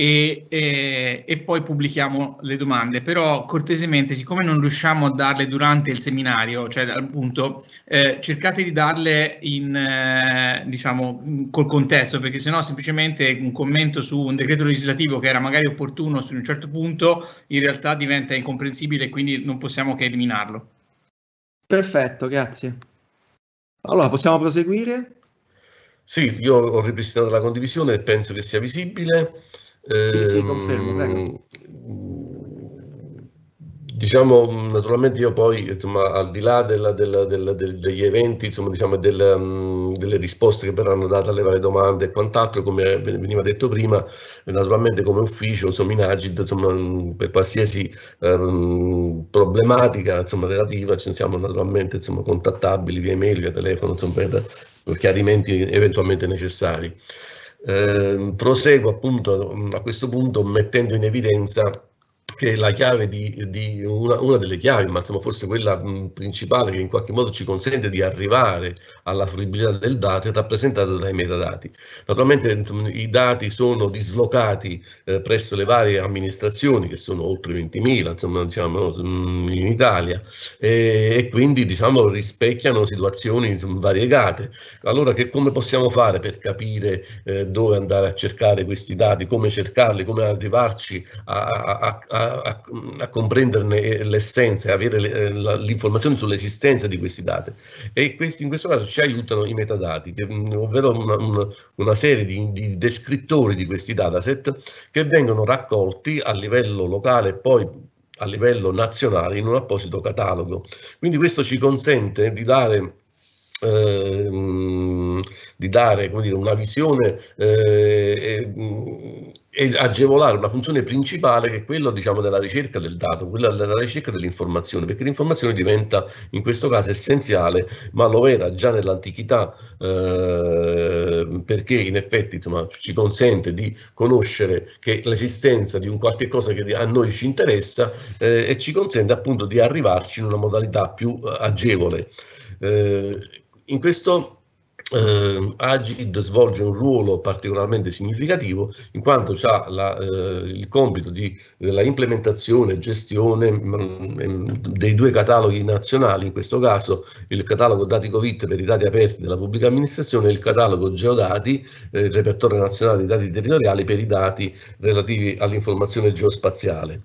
S4: e, e, e, poi pubblichiamo le domande. Però cortesemente, siccome non riusciamo a darle durante il seminario, cioè appunto, eh, cercate di darle in, eh, diciamo, col contesto, perché sennò semplicemente un commento su un decreto legislativo che era magari opportuno su un certo punto, in realtà diventa incomprensibile e quindi non possiamo che eliminarlo.
S1: Perfetto, grazie.
S3: Allora, possiamo proseguire? Sì, io ho ripristinato la condivisione e penso che sia visibile. Sì, sì, confermo, prego. Ehm, diciamo, naturalmente io poi, insomma, al di là della, della, della, degli eventi, insomma, diciamo, del, mm, delle risposte che verranno date alle varie domande e quant'altro, come veniva detto prima, naturalmente come ufficio, insomma, in Agid, insomma, mm, per qualsiasi eh, problematica, insomma, relativa, ci siamo naturalmente, insomma, contattabili via email, via telefono, insomma, per chiarimenti eventualmente necessari. Eh, proseguo appunto a questo punto mettendo in evidenza che è la chiave di, di una, una, delle chiavi, ma insomma forse quella principale che in qualche modo ci consente di arrivare alla fruibilità del dato è rappresentata dai metadati. Naturalmente i dati sono dislocati eh, presso le varie amministrazioni, che sono oltre 20.000 insomma, diciamo, in Italia, e, e quindi diciamo, rispecchiano situazioni insomma, variegate. Allora che come possiamo fare per capire eh, dove andare a cercare questi dati, come cercarli, come arrivarci a, a, a a, a, comprenderne eh, l'essenza e avere le, eh, la, l'informazione sull'esistenza di questi dati. E questi, in questo caso ci aiutano i metadati, mm, ovvero una, una, una serie di, di, descrittori di questi dataset che vengono raccolti a livello locale e poi a livello nazionale in un apposito catalogo. Quindi questo ci consente di dare eh, di dare dire, una visione eh, mm, e agevolare una funzione principale che è quella diciamo, della ricerca del dato, quella della ricerca dell'informazione, perché l'informazione diventa in questo caso essenziale, ma lo era già nell'antichità, eh, perché in effetti insomma, ci consente di conoscere l'esistenza di un qualche cosa che a noi ci interessa eh, e ci consente appunto di arrivarci in una modalità più eh, agevole. Eh, in questo eh, Agid svolge un ruolo particolarmente significativo in quanto ha la, eh, il compito di, della implementazione e gestione mh, mm, mm, dei due cataloghi nazionali, in questo caso il catalogo dati Covid per i dati aperti della pubblica amministrazione e il catalogo geodati, eh, il repertorio nazionale dei dati territoriali per i dati relativi all'informazione geospaziale.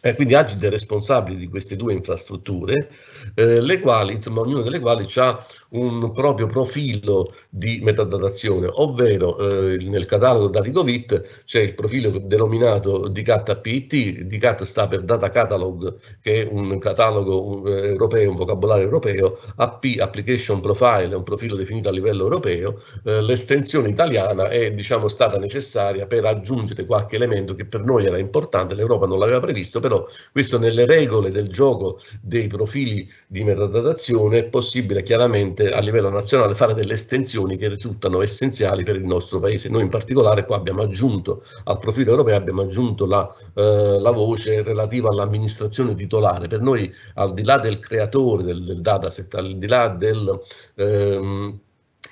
S3: Eh, quindi Agid è responsabile di queste due infrastrutture, eh, le quali, insomma, ognuna delle quali ha un proprio profilo di metadatazione, ovvero eh, nel catalogo DatiCovit c'è il profilo denominato DKPT, DKT sta per Data Catalog, che è un catalogo eh, europeo, un vocabolario europeo, AP Application Profile è un profilo definito a livello europeo, eh, l'estensione italiana è diciamo, stata necessaria per aggiungere qualche elemento che per noi era importante, l'Europa non l'aveva previsto, però questo nelle regole del gioco dei profili di metadatazione è possibile chiaramente a livello nazionale fare delle estensioni che risultano essenziali per il nostro paese. Noi in particolare qua abbiamo aggiunto al profilo europeo abbiamo aggiunto la, eh, la voce relativa all'amministrazione titolare. Per noi al di là del creatore del, del dataset, al di là del... Ehm,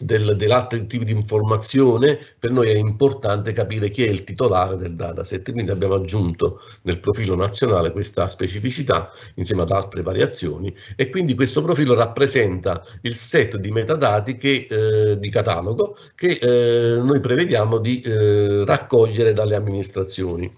S3: del, dell'altro tipo di informazione, per noi è importante capire chi è il titolare del dataset, quindi abbiamo aggiunto nel profilo nazionale questa specificità insieme ad altre variazioni e quindi questo profilo rappresenta il set di metadati che, eh, di catalogo che eh, noi prevediamo di eh, raccogliere dalle amministrazioni.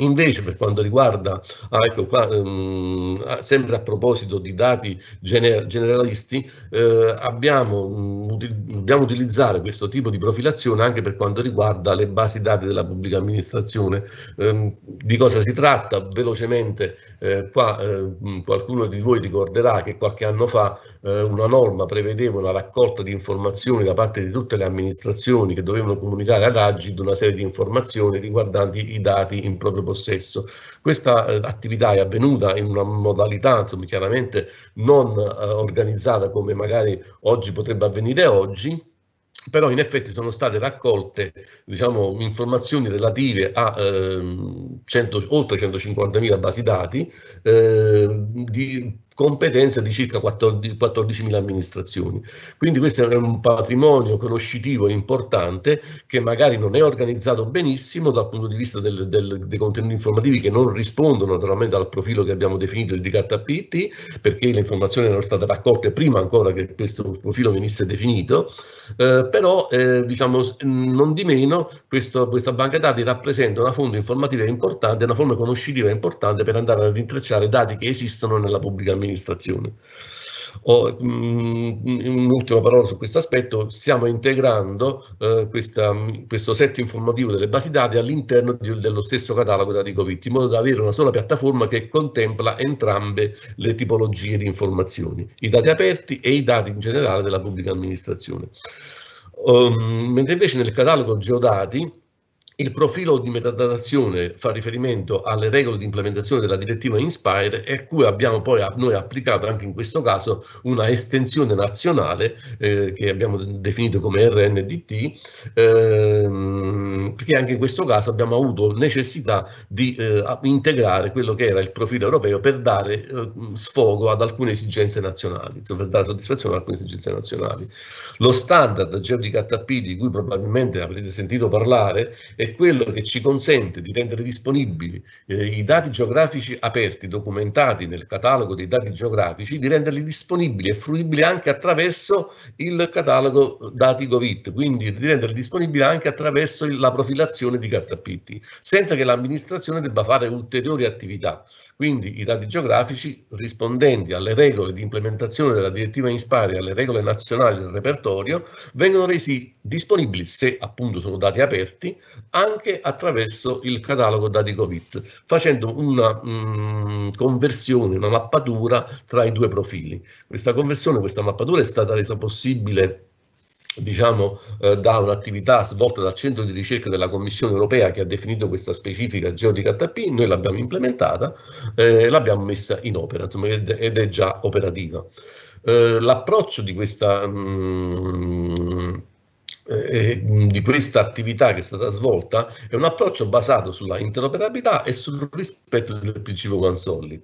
S3: Invece per quanto riguarda, ah, ecco qua, ehm, ah, sempre a proposito di dati gener generalisti, eh, abbiamo, mh, mm, util dobbiamo utilizzare questo tipo di profilazione anche per quanto riguarda le basi dati della pubblica amministrazione. Eh, di cosa si tratta? Velocemente, eh, qua eh, mm, qualcuno di voi ricorderà che qualche anno fa eh, una norma prevedeva una raccolta di informazioni da parte di tutte le amministrazioni che dovevano comunicare ad Agid una serie di informazioni riguardanti i dati in proprio possesso. Questa eh, attività è avvenuta in una modalità insomma, chiaramente non eh, organizzata come magari oggi potrebbe avvenire oggi, però in effetti sono state raccolte diciamo, informazioni relative a eh, 100, oltre 150.000 basi dati eh, di competenza di circa 14.000 14 amministrazioni. Quindi questo è un patrimonio conoscitivo importante che magari non è organizzato benissimo dal punto di vista del, del, dei contenuti informativi che non rispondono naturalmente al profilo che abbiamo definito il DKPT, perché le informazioni erano state raccolte prima ancora che questo profilo venisse definito, eh, però eh, diciamo, non di meno questo, questa banca dati rappresenta una fonte informativa importante, una forma conoscitiva importante per andare ad intrecciare dati che esistono nella pubblica amministrazione amministrazione. Oh, mm, un'ultima parola su questo aspetto, stiamo integrando eh, questa, mm, questo set informativo delle basi dati all'interno dello stesso catalogo dati Covid, in modo da avere una sola piattaforma che contempla entrambe le tipologie di informazioni, i dati aperti e i dati in generale della pubblica amministrazione. Um, mentre invece nel catalogo geodati il profilo di metadatazione fa riferimento alle regole di implementazione della direttiva Inspire e cui abbiamo poi noi applicato anche in questo caso una estensione nazionale eh, che abbiamo definito come RNDT, ehm, perché anche in questo caso abbiamo avuto necessità di eh, integrare quello che era il profilo europeo per dare eh, sfogo ad alcune esigenze nazionali, per dare soddisfazione ad alcune esigenze nazionali. Lo standard Geodi KP di cui probabilmente avrete sentito parlare è quello che ci consente di rendere disponibili eh, i dati geografici aperti, documentati nel catalogo dei dati geografici, di renderli disponibili e fruibili anche attraverso il catalogo dati Govit, quindi di renderli disponibili anche attraverso la profilazione di KPT, senza che l'amministrazione debba fare ulteriori attività. Quindi i dati geografici rispondenti alle regole di implementazione della direttiva in spari, alle regole nazionali del reperto obbligatorio vengono resi disponibili, se appunto sono dati aperti, anche attraverso il catalogo dati Covid, facendo una mh, mm, conversione, una mappatura tra i due profili. Questa conversione, questa mappatura è stata resa possibile diciamo, eh, da un'attività svolta dal centro di ricerca della Commissione europea che ha definito questa specifica geodica TP, noi l'abbiamo implementata, eh, l'abbiamo messa in opera insomma, ed, ed è già operativa. Eh, l'approccio di questa mh, mm, eh, di questa attività che è stata svolta è un approccio basato sulla interoperabilità e sul rispetto del principio one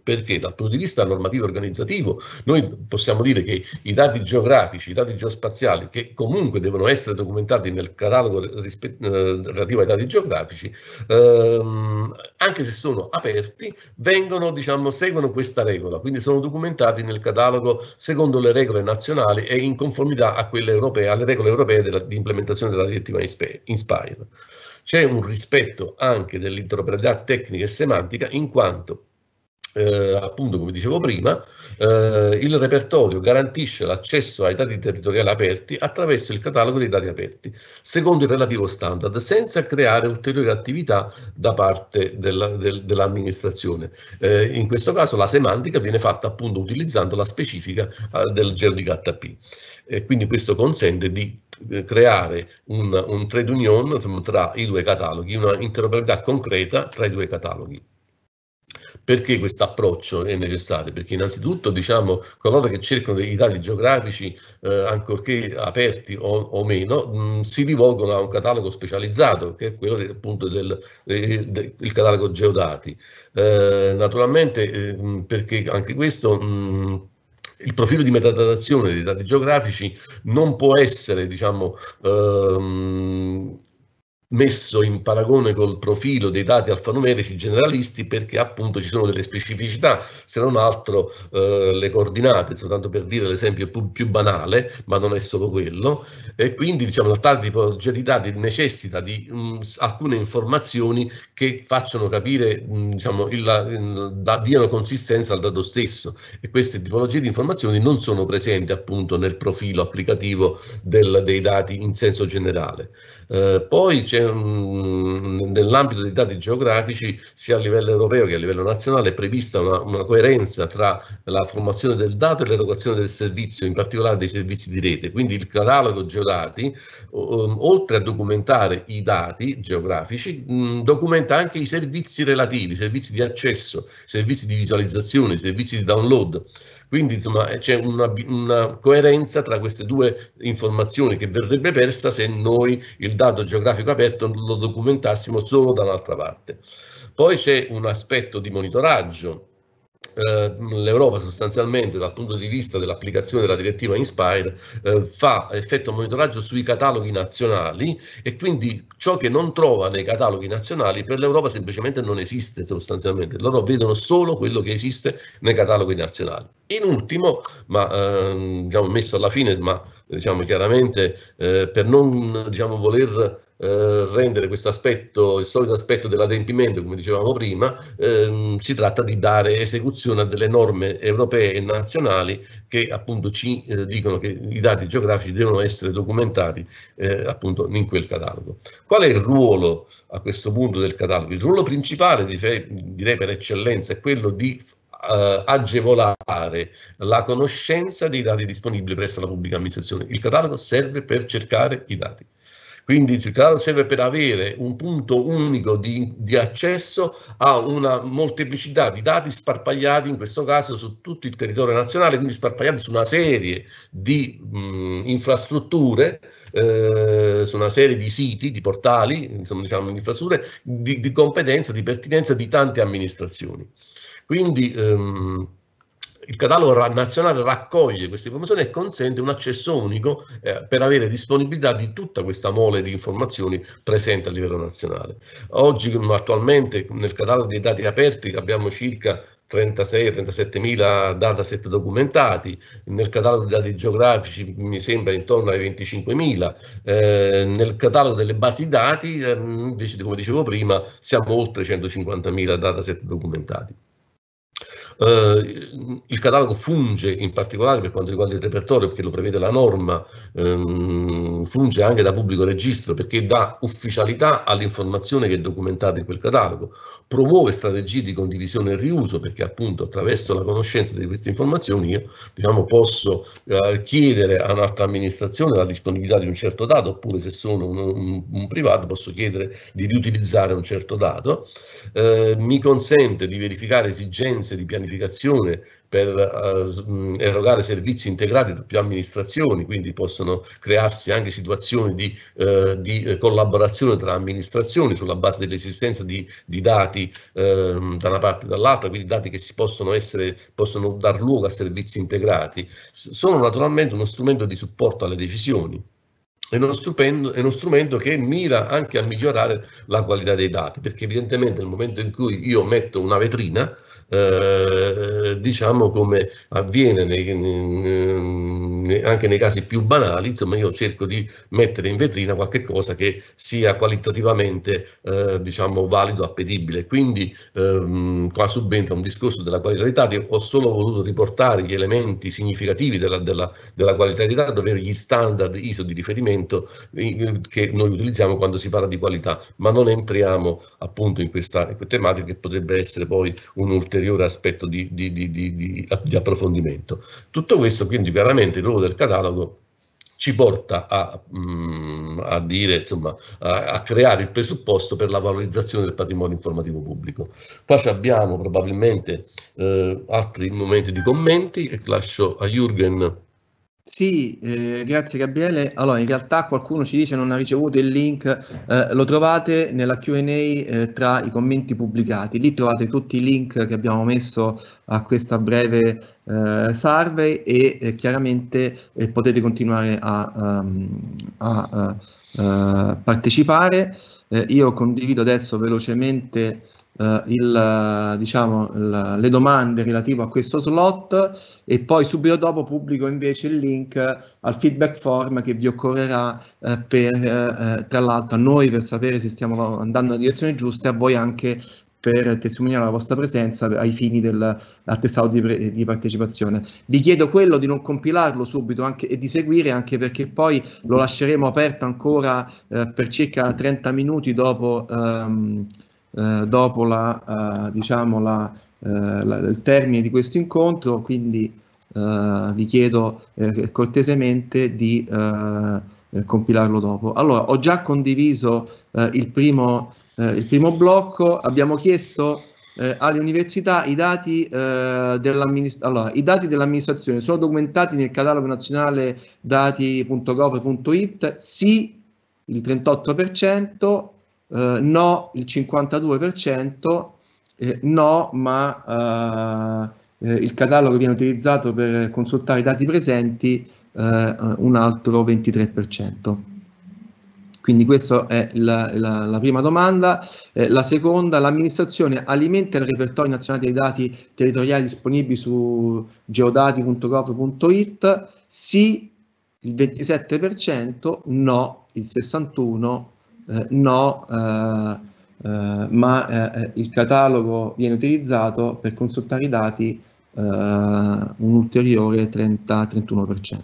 S3: perché dal punto di vista normativo e organizzativo noi possiamo dire che i dati geografici, i dati geospaziali, che comunque devono essere documentati nel catalogo rispe- eh, relativo ai dati geografici, ehm, anche se sono aperti, vengono, diciamo, seguono questa regola, quindi sono documentati nel catalogo secondo le regole nazionali e in conformità a quelle europee, alle regole europee della, di implementazione dell'implementazione della direttiva Inspire. C'è un rispetto anche dell'interoperabilità tecnica e semantica in quanto eh, appunto come dicevo prima, eh, il repertorio garantisce l'accesso ai dati territoriali aperti attraverso il catalogo dei dati aperti, secondo il relativo standard, senza creare ulteriori attività da parte della, del, dell'amministrazione. Eh, in questo caso la semantica viene fatta appunto utilizzando la specifica eh, del geo di e quindi questo consente di eh, creare un, un trade union insomma, tra i due cataloghi, una interoperabilità concreta tra i due cataloghi. Perché questo approccio è necessario? Perché innanzitutto diciamo, coloro che cercano dei dati geografici, eh, ancorché aperti o, o meno, mh, mm, si rivolgono a un catalogo specializzato, che è quello de, appunto del, de, de, catalogo geodati. Eh, naturalmente, eh, mm, perché anche questo... Mh, mm, il profilo di metadatazione dei dati geografici non può essere diciamo, ehm, messo in paragone col profilo dei dati alfanumerici generalisti perché appunto ci sono delle specificità, se non altro eh, le coordinate, soltanto per dire l'esempio più, più, banale, ma non è solo quello, e quindi diciamo, la tale tipologia di dati necessita di mh, mm, alcune informazioni che facciano capire, mh, mm, diciamo, il, il, da, diano consistenza al dato stesso e queste tipologie di informazioni non sono presenti appunto nel profilo applicativo del, dei dati in senso generale. Eh, poi c'è Ehm, nell'ambito dei dati geografici, sia a livello europeo che a livello nazionale, è prevista una, una coerenza tra la formazione del dato e l'erogazione del servizio, in particolare dei servizi di rete. Quindi il catalogo geodati, ehm, oltre a documentare i dati geografici, documenta anche i servizi relativi, i servizi di accesso, i servizi di visualizzazione, i servizi di download. Quindi insomma c'è una, una coerenza tra queste due informazioni che verrebbe persa se noi il dato geografico aperto lo documentassimo solo da un'altra parte. Poi c'è un aspetto di monitoraggio eh, l'Europa sostanzialmente dal punto di vista dell'applicazione della direttiva Inspire eh, fa effetto monitoraggio sui cataloghi nazionali e quindi ciò che non trova nei cataloghi nazionali per l'Europa semplicemente non esiste sostanzialmente, loro vedono solo quello che esiste nei cataloghi nazionali. In ultimo, ma eh, diciamo messo alla fine, ma diciamo chiaramente eh, per non diciamo, voler eh, rendere questo aspetto, il solito aspetto dell'adempimento, come dicevamo prima, ehm, si tratta di dare esecuzione a delle norme europee e nazionali che appunto ci eh, dicono che i dati geografici devono essere documentati eh, appunto in quel catalogo. Qual è il ruolo a questo punto del catalogo? Il ruolo principale direi per eccellenza è quello di eh, agevolare la conoscenza dei dati disponibili presso la pubblica amministrazione. Il catalogo serve per cercare i dati. Quindi il cloud serve per avere un punto unico di, di accesso a una molteplicità di dati sparpagliati, in questo caso su tutto il territorio nazionale, quindi sparpagliati su una serie di mh, infrastrutture, eh, su una serie di siti, di portali, insomma diciamo infrastrutture di, di competenza, di pertinenza di tante amministrazioni. Quindi ehm, il catalogo nazionale raccoglie queste informazioni e consente un accesso unico eh, per avere disponibilità di tutta questa mole di informazioni presente a livello nazionale. Oggi, mm, attualmente, nel catalogo dei dati aperti abbiamo circa 36-37 mila dataset documentati, nel catalogo dei dati geografici mm, mi sembra intorno ai 25 mila, eh, nel catalogo delle basi dati ehm, invece come dicevo prima siamo oltre 150 mila dataset documentati. Eh, il catalogo funge in particolare per quanto riguarda il repertorio, perché lo prevede la norma, ehm, funge anche da pubblico registro perché dà ufficialità all'informazione che è documentata in quel catalogo promuove strategie di condivisione e riuso perché appunto attraverso la conoscenza di queste informazioni io diciamo, posso eh, chiedere a un'altra amministrazione la disponibilità di un certo dato oppure se sono un, un, un privato posso chiedere di riutilizzare un certo dato, eh, mi consente di verificare esigenze di pianificazione per uh, erogare servizi integrati da più amministrazioni, quindi possono crearsi anche situazioni di, uh, di eh, collaborazione tra amministrazioni sulla base dell'esistenza di, di dati uh, da una parte e dall'altra, quindi dati che si possono, essere, possono dar luogo a servizi integrati, sono naturalmente uno strumento di supporto alle decisioni. È uno, strumento, è uno, strumento, che mira anche a migliorare la qualità dei dati, perché evidentemente nel momento in cui io metto una vetrina, eh, diciamo come avviene nei, nei, nei anche nei casi più banali, insomma io cerco di mettere in vetrina qualche cosa che sia qualitativamente eh, diciamo valido, appetibile. Quindi ehm, qua subentra un discorso della qualità che ho solo voluto riportare gli elementi significativi della, della, della qualità, ovvero gli standard ISO di riferimento che noi utilizziamo quando si parla di qualità, ma non entriamo appunto in questa, in questa tematica che potrebbe essere poi un ulteriore aspetto di, di, di, di approfondimento. Tutto questo quindi chiaramente lo controllo diciamo, del catalogo ci porta a, mm, a dire, insomma, a, a, creare il presupposto per la valorizzazione del patrimonio informativo pubblico. Qua abbiamo probabilmente eh, altri momenti di commenti e lascio a Jürgen
S1: sì, eh, grazie Gabriele. Allora, in realtà qualcuno ci dice non ha ricevuto il link, eh, lo trovate nella Q&A eh, tra i commenti pubblicati. Lì trovate tutti i link che abbiamo messo a questa breve eh, survey e eh, chiaramente eh, potete continuare a, um, a, a partecipare. io condivido adesso velocemente eh, il, eh, diciamo, il, le domande relative a questo slot e poi subito dopo pubblico invece il link al feedback form che vi occorrerà eh, per, eh, eh, tra l'altro a noi per sapere se stiamo andando nella direzione giusta e a voi anche per testimoniare la vostra presenza ai fini dell'attestato di, di, partecipazione. Vi chiedo quello di non compilarlo subito anche, e di seguire anche perché poi lo lasceremo aperto ancora eh, per circa 30 minuti dopo, ehm, eh, dopo la, eh, diciamo la, eh, la, il termine di questo incontro, quindi eh, vi chiedo cortesemente di compilarlo dopo. Allora, ho già condiviso il primo, il, primo, blocco, abbiamo chiesto alle università i dati, allora, i dati dell'amministrazione sono documentati nel catalogo nazionale dati.gov.it? Sì, il 38%, eh, no il 52%, eh, no ma eh, eh, il catalogo viene utilizzato per consultare i dati presenti eh, un altro 23%. Quindi questa è la, la, la prima domanda. Eh, la seconda, l'amministrazione alimenta il repertorio nazionale dei dati territoriali disponibili su geodati.gov.it? Sì, il 27%, no, il 61%, eh, no, eh, eh, ma eh, il catalogo viene utilizzato per consultare i dati un ulteriore 30-31%.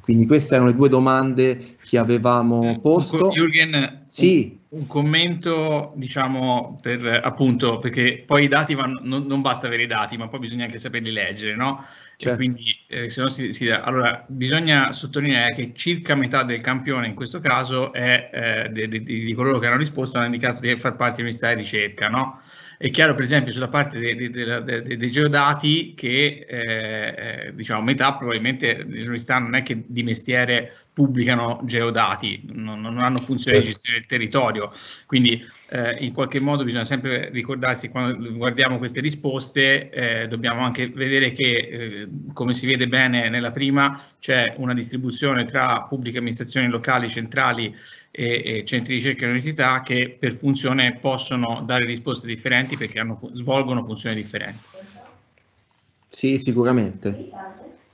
S1: Quindi queste erano le due domande che avevamo eh, posto.
S4: Jürgen, sì. un, un commento, diciamo, per appunto, perché poi i dati vanno, non, non, basta avere i dati, ma poi bisogna anche saperli leggere, no? Certo. Quindi, eh, se no si, si, allora, bisogna sottolineare che circa metà del campione in questo caso è eh, di, di, di, coloro che hanno risposto hanno indicato di far parte di un'unità di ricerca, no? È chiaro, per esempio, sulla parte dei, dei, dei, dei geodati che eh, eh diciamo metà probabilmente le università non è che di mestiere pubblicano geodati geodati, non, non hanno funzione certo. di gestione del territorio, quindi eh, in qualche modo bisogna sempre ricordarsi quando guardiamo queste risposte eh, dobbiamo anche vedere che eh, come si vede bene nella prima c'è una distribuzione tra pubbliche amministrazioni locali, centrali e, centri di ricerca e università che per funzione possono dare risposte differenti perché hanno, svolgono funzioni differenti.
S1: Sì, sicuramente.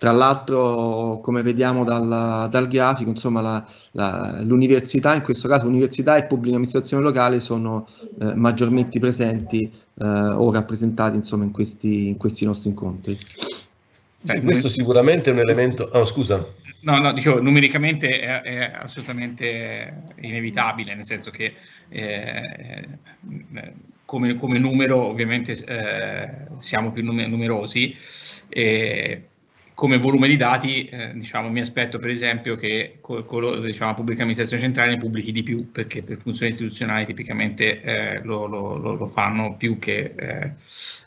S1: Tra l'altro, come vediamo dal, dal grafico, insomma, la, la, l'università, in questo caso università e pubblica amministrazione locale, sono eh, maggiormente presenti eh, o rappresentati insomma, in, questi, in questi nostri incontri.
S3: Beh, questo sicuramente è un elemento... Oh, scusa.
S4: No, no, dicevo, numericamente è, è assolutamente inevitabile, nel senso che eh, come, come, numero ovviamente eh, siamo più numerosi, eh, come volume di dati, eh, diciamo, mi aspetto per esempio che co- diciamo, la pubblica amministrazione centrale ne pubblichi di più, perché per funzioni istituzionali tipicamente eh, lo, lo, lo, fanno più che eh,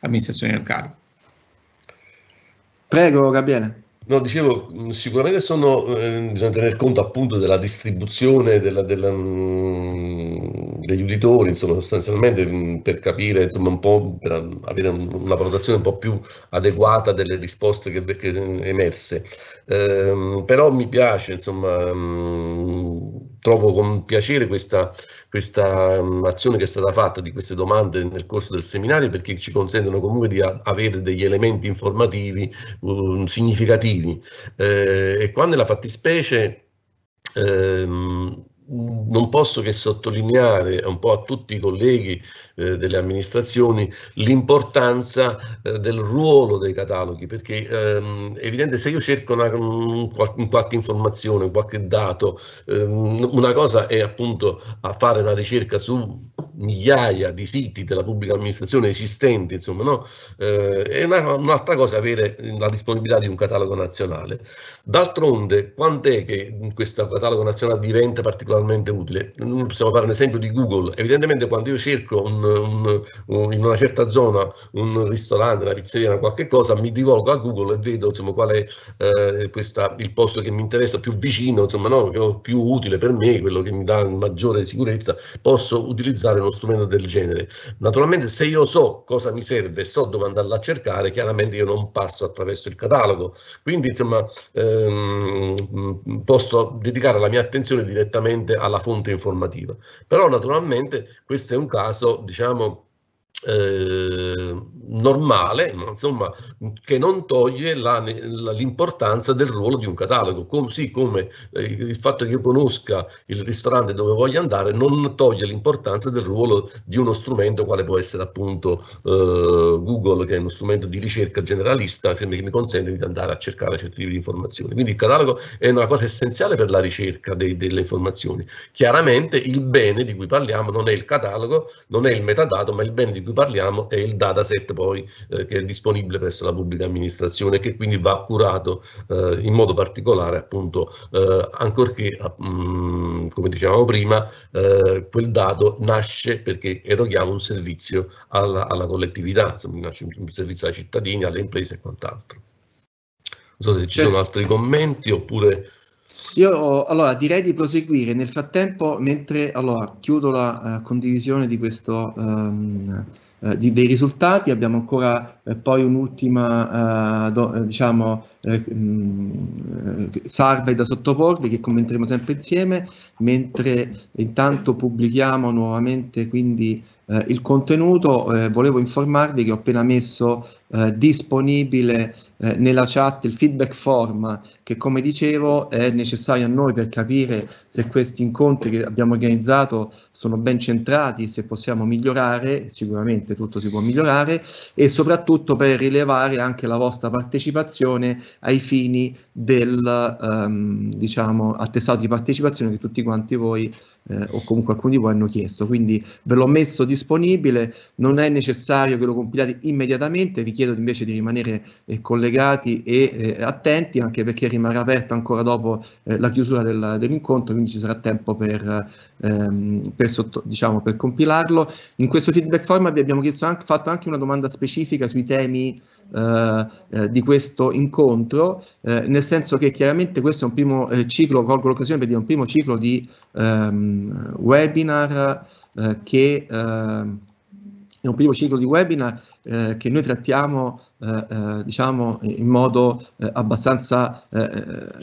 S4: amministrazioni locali.
S3: Prego Gabriele. No, dicevo, mm, sicuramente sono, eh, bisogna tener conto appunto della distribuzione della, della mm, degli uditori, insomma, sostanzialmente per capire, insomma, un po' per avere una valutazione un po' più adeguata delle risposte che, che emerse. Ehm, però mi piace, insomma, mh, trovo con piacere questa, questa mh, azione che è stata fatta di queste domande nel corso del seminario perché ci consentono comunque di avere degli elementi informativi uh, significativi. Ehm, e qua nella fattispecie ehm, non posso che sottolineare un po' a tutti i colleghi eh, delle amministrazioni l'importanza eh, del ruolo dei cataloghi, perché ehm, è evidente se io cerco una, un, qualche informazione, qualche dato, ehm, una cosa è appunto a fare una ricerca su migliaia di siti della pubblica amministrazione esistenti, insomma, no? Eh, è un'altra un cosa avere la disponibilità di un catalogo nazionale. D'altronde, quant'è che questo catalogo nazionale diventa particolarmente particolarmente utile. Mm, possiamo fare un esempio di Google. Evidentemente quando io cerco un, un, un, in una certa zona un ristorante, una pizzeria, una qualche cosa, mi rivolgo a Google e vedo insomma, qual è eh, questa, il posto che mi interessa più vicino, insomma, no, più utile per me, quello che mi dà maggiore sicurezza. Posso utilizzare uno strumento del genere. Naturalmente se io so cosa mi serve e so dove andarla a cercare, chiaramente io non passo attraverso il catalogo. Quindi insomma ehm, mm, posso dedicare la mia attenzione direttamente alla fonte informativa. Però naturalmente questo è un caso, diciamo, eh, normale, insomma, che non toglie l'importanza del ruolo di un catalogo, così come eh, il fatto che io conosca il ristorante dove voglio andare non toglie l'importanza del ruolo di uno strumento quale può essere appunto eh, Google, che è uno strumento di ricerca generalista che mi consente di andare a cercare certi tipi di informazioni. Quindi il catalogo è una cosa essenziale per la ricerca dei, delle informazioni. Chiaramente il bene di cui parliamo non è il catalogo, non è il metadato, ma il bene di cui cui parliamo è il dataset poi eh, che è disponibile presso la pubblica amministrazione che quindi va curato eh, in modo particolare appunto eh, ancorché mh, ah, mm, come dicevamo prima eh, quel dato nasce perché eroghiamo un servizio alla, alla collettività, insomma, un servizio ai cittadini, alle imprese e quant'altro. Non so se ci sono altri commenti oppure
S1: io allora direi di proseguire nel frattempo mentre allora, chiudo la uh, condivisione di questo, um, uh, di, dei risultati, abbiamo ancora uh, poi un'ultima do, diciamo, um, mm, survey da sottoporvi che commenteremo sempre insieme, mentre intanto pubblichiamo nuovamente quindi eh, il contenuto eh, volevo informarvi che ho appena messo eh, disponibile eh, nella chat il feedback form che come dicevo è necessario a noi per capire se questi incontri che abbiamo organizzato sono ben centrati, se possiamo migliorare, sicuramente tutto si può migliorare e soprattutto per rilevare anche la vostra partecipazione ai fini del ehm, diciamo, attestato di partecipazione che tutti quanti voi eh, o comunque alcuni di voi hanno chiesto. Quindi ve l'ho messo disponibile, non è necessario che lo compilate immediatamente, vi chiedo invece di rimanere eh, collegati e eh, attenti anche perché rimarrà aperto ancora dopo eh, la chiusura del, dell'incontro, quindi ci sarà tempo per ehm, per, sotto, diciamo, per, compilarlo. In questo feedback form vi abbiamo anche, fatto anche una domanda specifica sui temi eh, eh, di questo incontro, eh, nel senso che chiaramente questo è un primo eh, ciclo, colgo l'occasione per dire un primo ciclo di ehm, webinar eh, che ehm, è un primo ciclo di webinar eh, che noi trattiamo eh, diciamo in modo abbastanza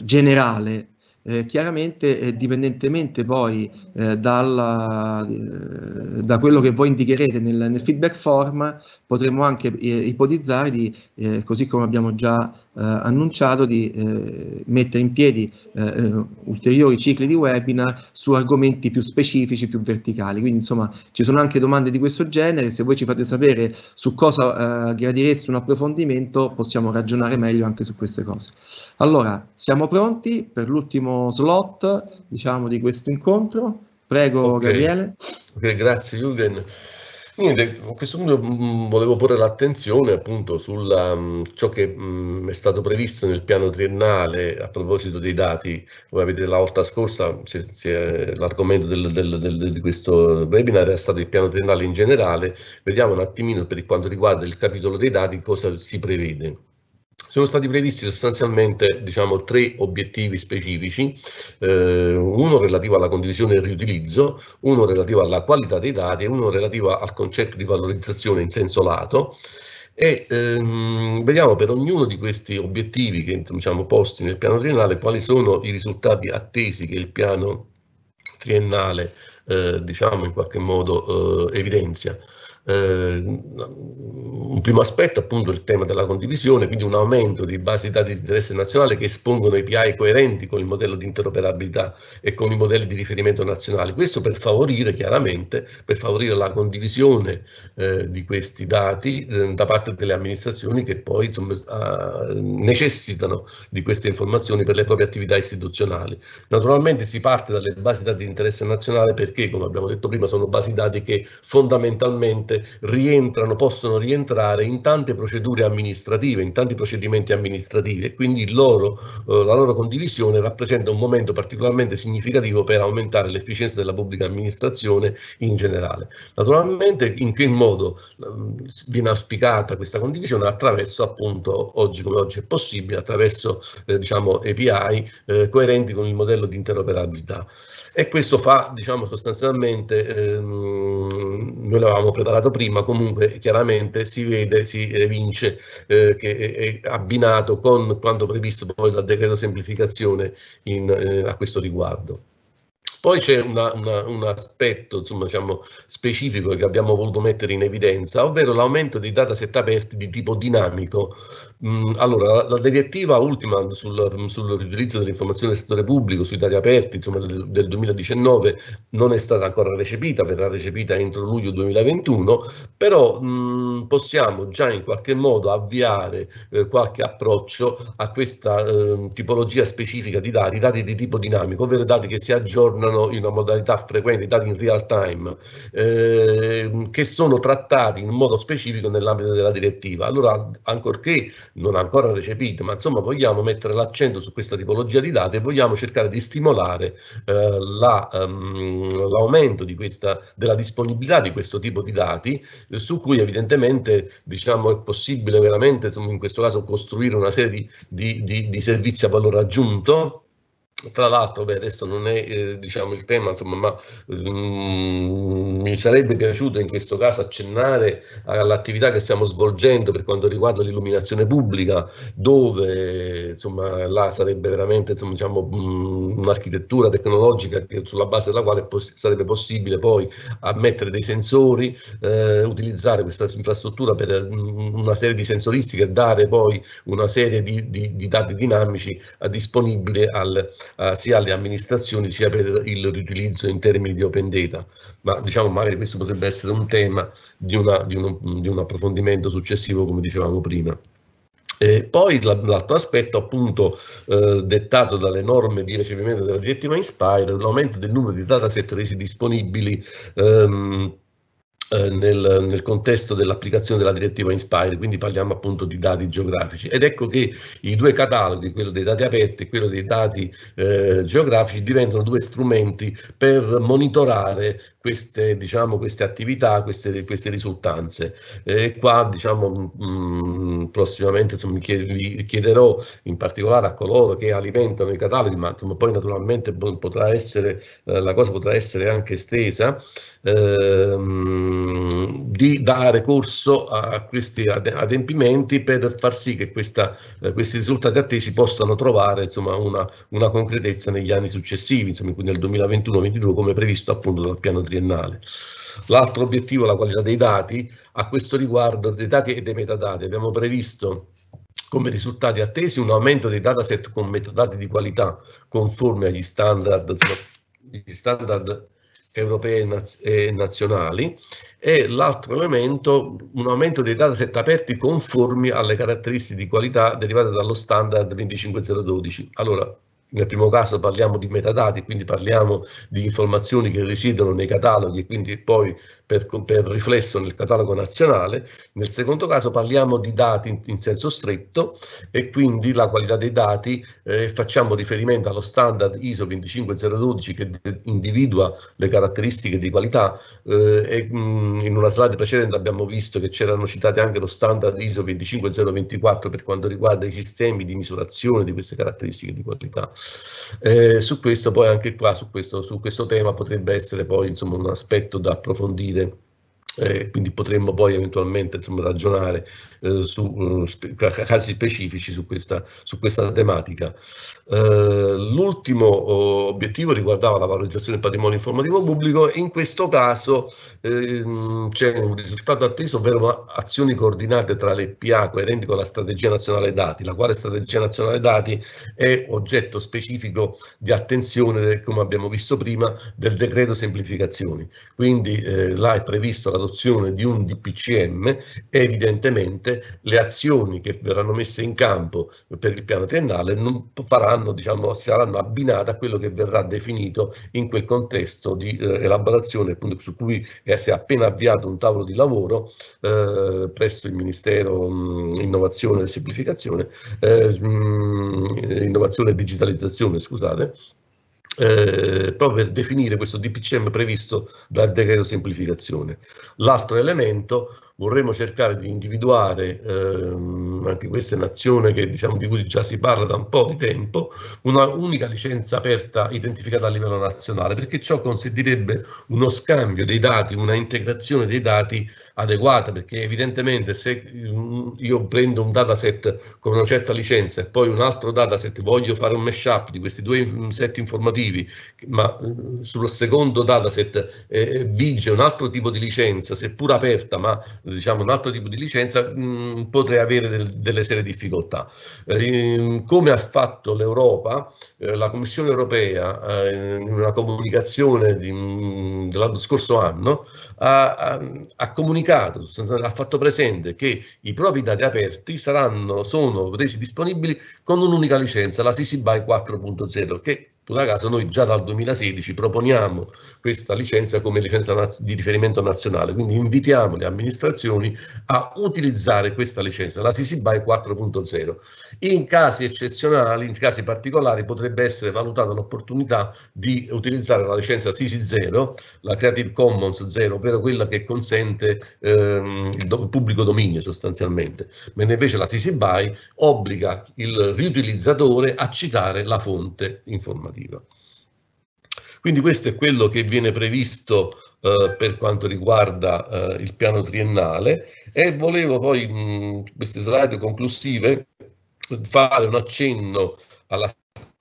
S1: generale eh, chiaramente eh, dipendentemente poi eh, dalla, eh, da quello che voi indicherete nel, nel feedback form potremo anche eh, ipotizzare di, eh, così come abbiamo già eh, annunciato di eh, mettere in piedi eh, ulteriori cicli di webinar su argomenti più specifici, più verticali. Quindi insomma ci sono anche domande di questo genere, se voi ci fate sapere su cosa gradireste un approfondimento possiamo ragionare meglio anche su queste cose. Allora, siamo pronti per l'ultimo slot diciamo, di questo incontro. Prego
S3: okay. Gabriele. Ok, grazie Jürgen. Niente, a questo punto mm, mm, volevo porre l'attenzione appunto su mm, ciò che mh, è stato previsto nel piano triennale a proposito dei dati. Voi avete la volta scorsa, l'argomento di questo webinar è stato il piano triennale in generale. Vediamo un attimino per quanto riguarda il capitolo dei dati cosa si prevede sono stati previsti sostanzialmente diciamo, tre obiettivi specifici, eh, uno relativo alla condivisione e riutilizzo, uno relativo alla qualità dei dati e uno relativo al concetto di valorizzazione in senso lato. E ehm, vediamo per ognuno di questi obiettivi che diciamo, posti nel piano triennale quali sono i risultati attesi che il piano triennale eh, diciamo in qualche modo eh, evidenzia. Eh, un primo aspetto appunto il tema della condivisione, quindi un aumento di basi dati di interesse nazionale che espongono API coerenti con il modello di interoperabilità e con i modelli di riferimento nazionali. Questo per favorire chiaramente, per favorire la condivisione eh, di questi dati eh, da parte delle amministrazioni che poi insomma, necessitano di queste informazioni per le proprie attività istituzionali. Naturalmente si parte dalle basi dati di interesse nazionale perché, come abbiamo detto prima, sono basi dati che fondamentalmente volte rientrano, possono rientrare in tante procedure amministrative, in tanti procedimenti amministrativi e quindi loro, eh, la loro condivisione rappresenta un momento particolarmente significativo per aumentare l'efficienza della pubblica amministrazione in generale. Naturalmente in che modo ehm, viene auspicata questa condivisione? Attraverso appunto oggi come oggi è possibile, attraverso eh, diciamo API eh, coerenti con il modello di interoperabilità e questo fa, diciamo, sostanzialmente, ehm, noi l'avevamo preparato prima, comunque chiaramente si vede, si evince eh, eh, che è, abbinato con quanto previsto poi dal decreto semplificazione in, eh, a questo riguardo. Poi c'è un aspetto insomma, diciamo, specifico che abbiamo voluto mettere in evidenza, ovvero l'aumento dei dataset aperti di tipo dinamico Mm, allora, la direttiva ultima sul, riutilizzo dell'informazione del settore pubblico sui dati aperti insomma, del, del, 2019 non è stata ancora recepita, verrà recepita entro luglio 2021, però mh, mm, possiamo già in qualche modo avviare eh, qualche approccio a questa eh, tipologia specifica di dati, dati di tipo dinamico, ovvero dati che si aggiornano in una modalità frequente, dati in real time, eh, che sono trattati in modo specifico nell'ambito della direttiva. Allora, ancorché non ancora recepite, ma insomma vogliamo mettere l'accento su questa tipologia di dati e vogliamo cercare di stimolare eh, ehm, l'aumento la, um, di della disponibilità di questo tipo di dati, eh, su cui evidentemente diciamo, è possibile veramente, insomma, in questo caso, costruire una serie di, di, di, di servizi a valore aggiunto tra l'altro, beh, adesso non è eh, diciamo, il tema, insomma, ma mm, mi sarebbe piaciuto in questo caso accennare all'attività che stiamo svolgendo per quanto riguarda l'illuminazione pubblica, dove insomma, là sarebbe veramente insomma, diciamo, mm, un'architettura tecnologica che, sulla base della quale poss sarebbe possibile poi mettere dei sensori, eh, utilizzare questa infrastruttura per mh, mm, una serie di sensoristiche e dare poi una serie di, di, di dati dinamici eh, disponibili al, eh, sia alle amministrazioni sia per il riutilizzo in termini di open data, ma diciamo magari questo potrebbe essere un tema di, una, di, uno, di un approfondimento successivo come dicevamo prima. E poi l'altro aspetto appunto eh, dettato dalle norme di recepimento della direttiva Inspire l'aumento del numero di dataset resi disponibili ehm, eh, nel, nel, contesto dell'applicazione della direttiva Inspire, quindi parliamo appunto di dati geografici. Ed ecco che i due cataloghi, quello dei dati aperti e quello dei dati eh, geografici, diventano due strumenti per monitorare queste, diciamo, queste attività, queste, queste risultanze. E qua diciamo, mh, mm, mm, prossimamente insomma, vi chiederò in particolare a coloro che alimentano i cataloghi, ma insomma, poi naturalmente potrà essere, eh, la cosa potrà essere anche estesa, ehm, di dare corso a questi adempimenti per far sì che questa, eh, questi risultati attesi possano trovare insomma, una, una concretezza negli anni successivi, insomma, quindi nel 2021-2022 come previsto appunto dal piano triennale quadriennale. L'altro obiettivo è la qualità dei dati, a questo riguardo dei dati e dei metadati abbiamo previsto come risultati attesi un aumento dei dataset con metadati di qualità conforme agli standard, agli standard europei e nazionali e l'altro elemento un aumento dei dataset aperti conformi alle caratteristiche di qualità derivate dallo standard 25012. Allora, nel primo caso parliamo di metadati, quindi parliamo di informazioni che risiedono nei cataloghi e quindi poi per, per riflesso nel catalogo nazionale, nel secondo caso parliamo di dati in, in senso stretto e quindi la qualità dei dati eh, facciamo riferimento allo standard ISO 25012 che individua le caratteristiche di qualità eh, e mh, mm, in una slide precedente abbiamo visto che c'erano citate anche lo standard ISO 25024 per quanto riguarda i sistemi di misurazione di queste caratteristiche di qualità. Eh, su questo poi anche qua, su questo, su questo tema potrebbe essere poi insomma un aspetto da approfondire sfide. Eh, quindi potremmo poi eventualmente insomma, ragionare eh, su eh, spe casi specifici su questa, su questa tematica. Eh, l'ultimo eh, obiettivo riguardava la valorizzazione del patrimonio informativo pubblico, in questo caso ehm, c'è un risultato atteso, ovvero azioni coordinate tra le PA coerenti con la strategia nazionale dati, la quale strategia nazionale dati è oggetto specifico di attenzione, come abbiamo visto prima, del decreto semplificazioni. Quindi eh, là è previsto l'adozione di un DPCM e evidentemente le azioni che verranno messe in campo per il piano triennale non faranno saranno, diciamo, saranno abbinate a quello che verrà definito in quel contesto di eh, elaborazione appunto, su cui eh, si è appena avviato un tavolo di lavoro eh, presso il Ministero mh, Innovazione e Semplificazione, eh, mh, Innovazione e Digitalizzazione, scusate, eh, proprio per definire questo DPCM previsto dal decreto semplificazione. L'altro elemento vorremmo cercare di individuare, ehm, anche questa è un'azione diciamo, di cui già si parla da un po' di tempo, una unica licenza aperta identificata a livello nazionale, perché ciò consentirebbe uno scambio dei dati, una integrazione dei dati adeguata, perché evidentemente se mm, io prendo un dataset con una certa licenza e poi un altro dataset voglio fare un mashup di questi due set informativi, motivi, ma eh, sullo secondo dataset eh, eh vige un altro tipo di licenza, seppur aperta, ma diciamo un altro tipo di licenza, mh, mm, potrei avere del, delle serie difficoltà. Eh, come ha fatto l'Europa, eh, la Commissione europea eh, in una comunicazione mm, dell'anno scorso anno ha, ha, ha comunicato, ha fatto presente che i propri dati aperti saranno, sono resi disponibili con un'unica licenza, la CC BY 4.0, che in tutto caso noi già dal 2016 proponiamo questa licenza come licenza di riferimento nazionale, quindi invitiamo le amministrazioni a utilizzare questa licenza, la CC BY 4.0. In casi eccezionali, in casi particolari, potrebbe essere valutata l'opportunità di utilizzare la licenza CC 0, la Creative Commons 0, ovvero quella che consente ehm, il, il pubblico dominio sostanzialmente, mentre invece la CC BY obbliga il riutilizzatore a citare la fonte informativa normativa. Quindi questo è quello che viene previsto eh, per quanto riguarda eh, il piano triennale e volevo poi, in queste slide conclusive, fare un accenno alla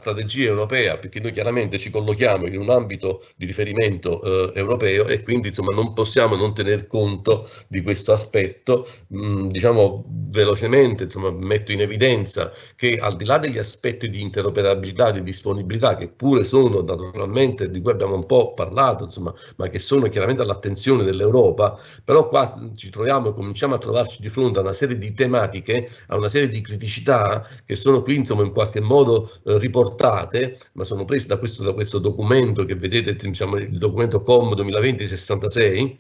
S3: strategia europea, perché noi chiaramente ci collochiamo in un ambito di riferimento eh, europeo e quindi insomma, non possiamo non tener conto di questo aspetto. Mm, diciamo velocemente, insomma, metto in evidenza che al di là degli aspetti di interoperabilità, di disponibilità, che pure sono naturalmente di cui abbiamo un po' parlato, insomma, ma che sono chiaramente all'attenzione dell'Europa, però qua mm, ci troviamo e cominciamo a trovarci di fronte a una serie di tematiche, a una serie di criticità che sono qui insomma, in qualche modo eh, riportate riportate, ma sono prese da questo, da questo documento che vedete, diciamo, il documento COM 2020-66,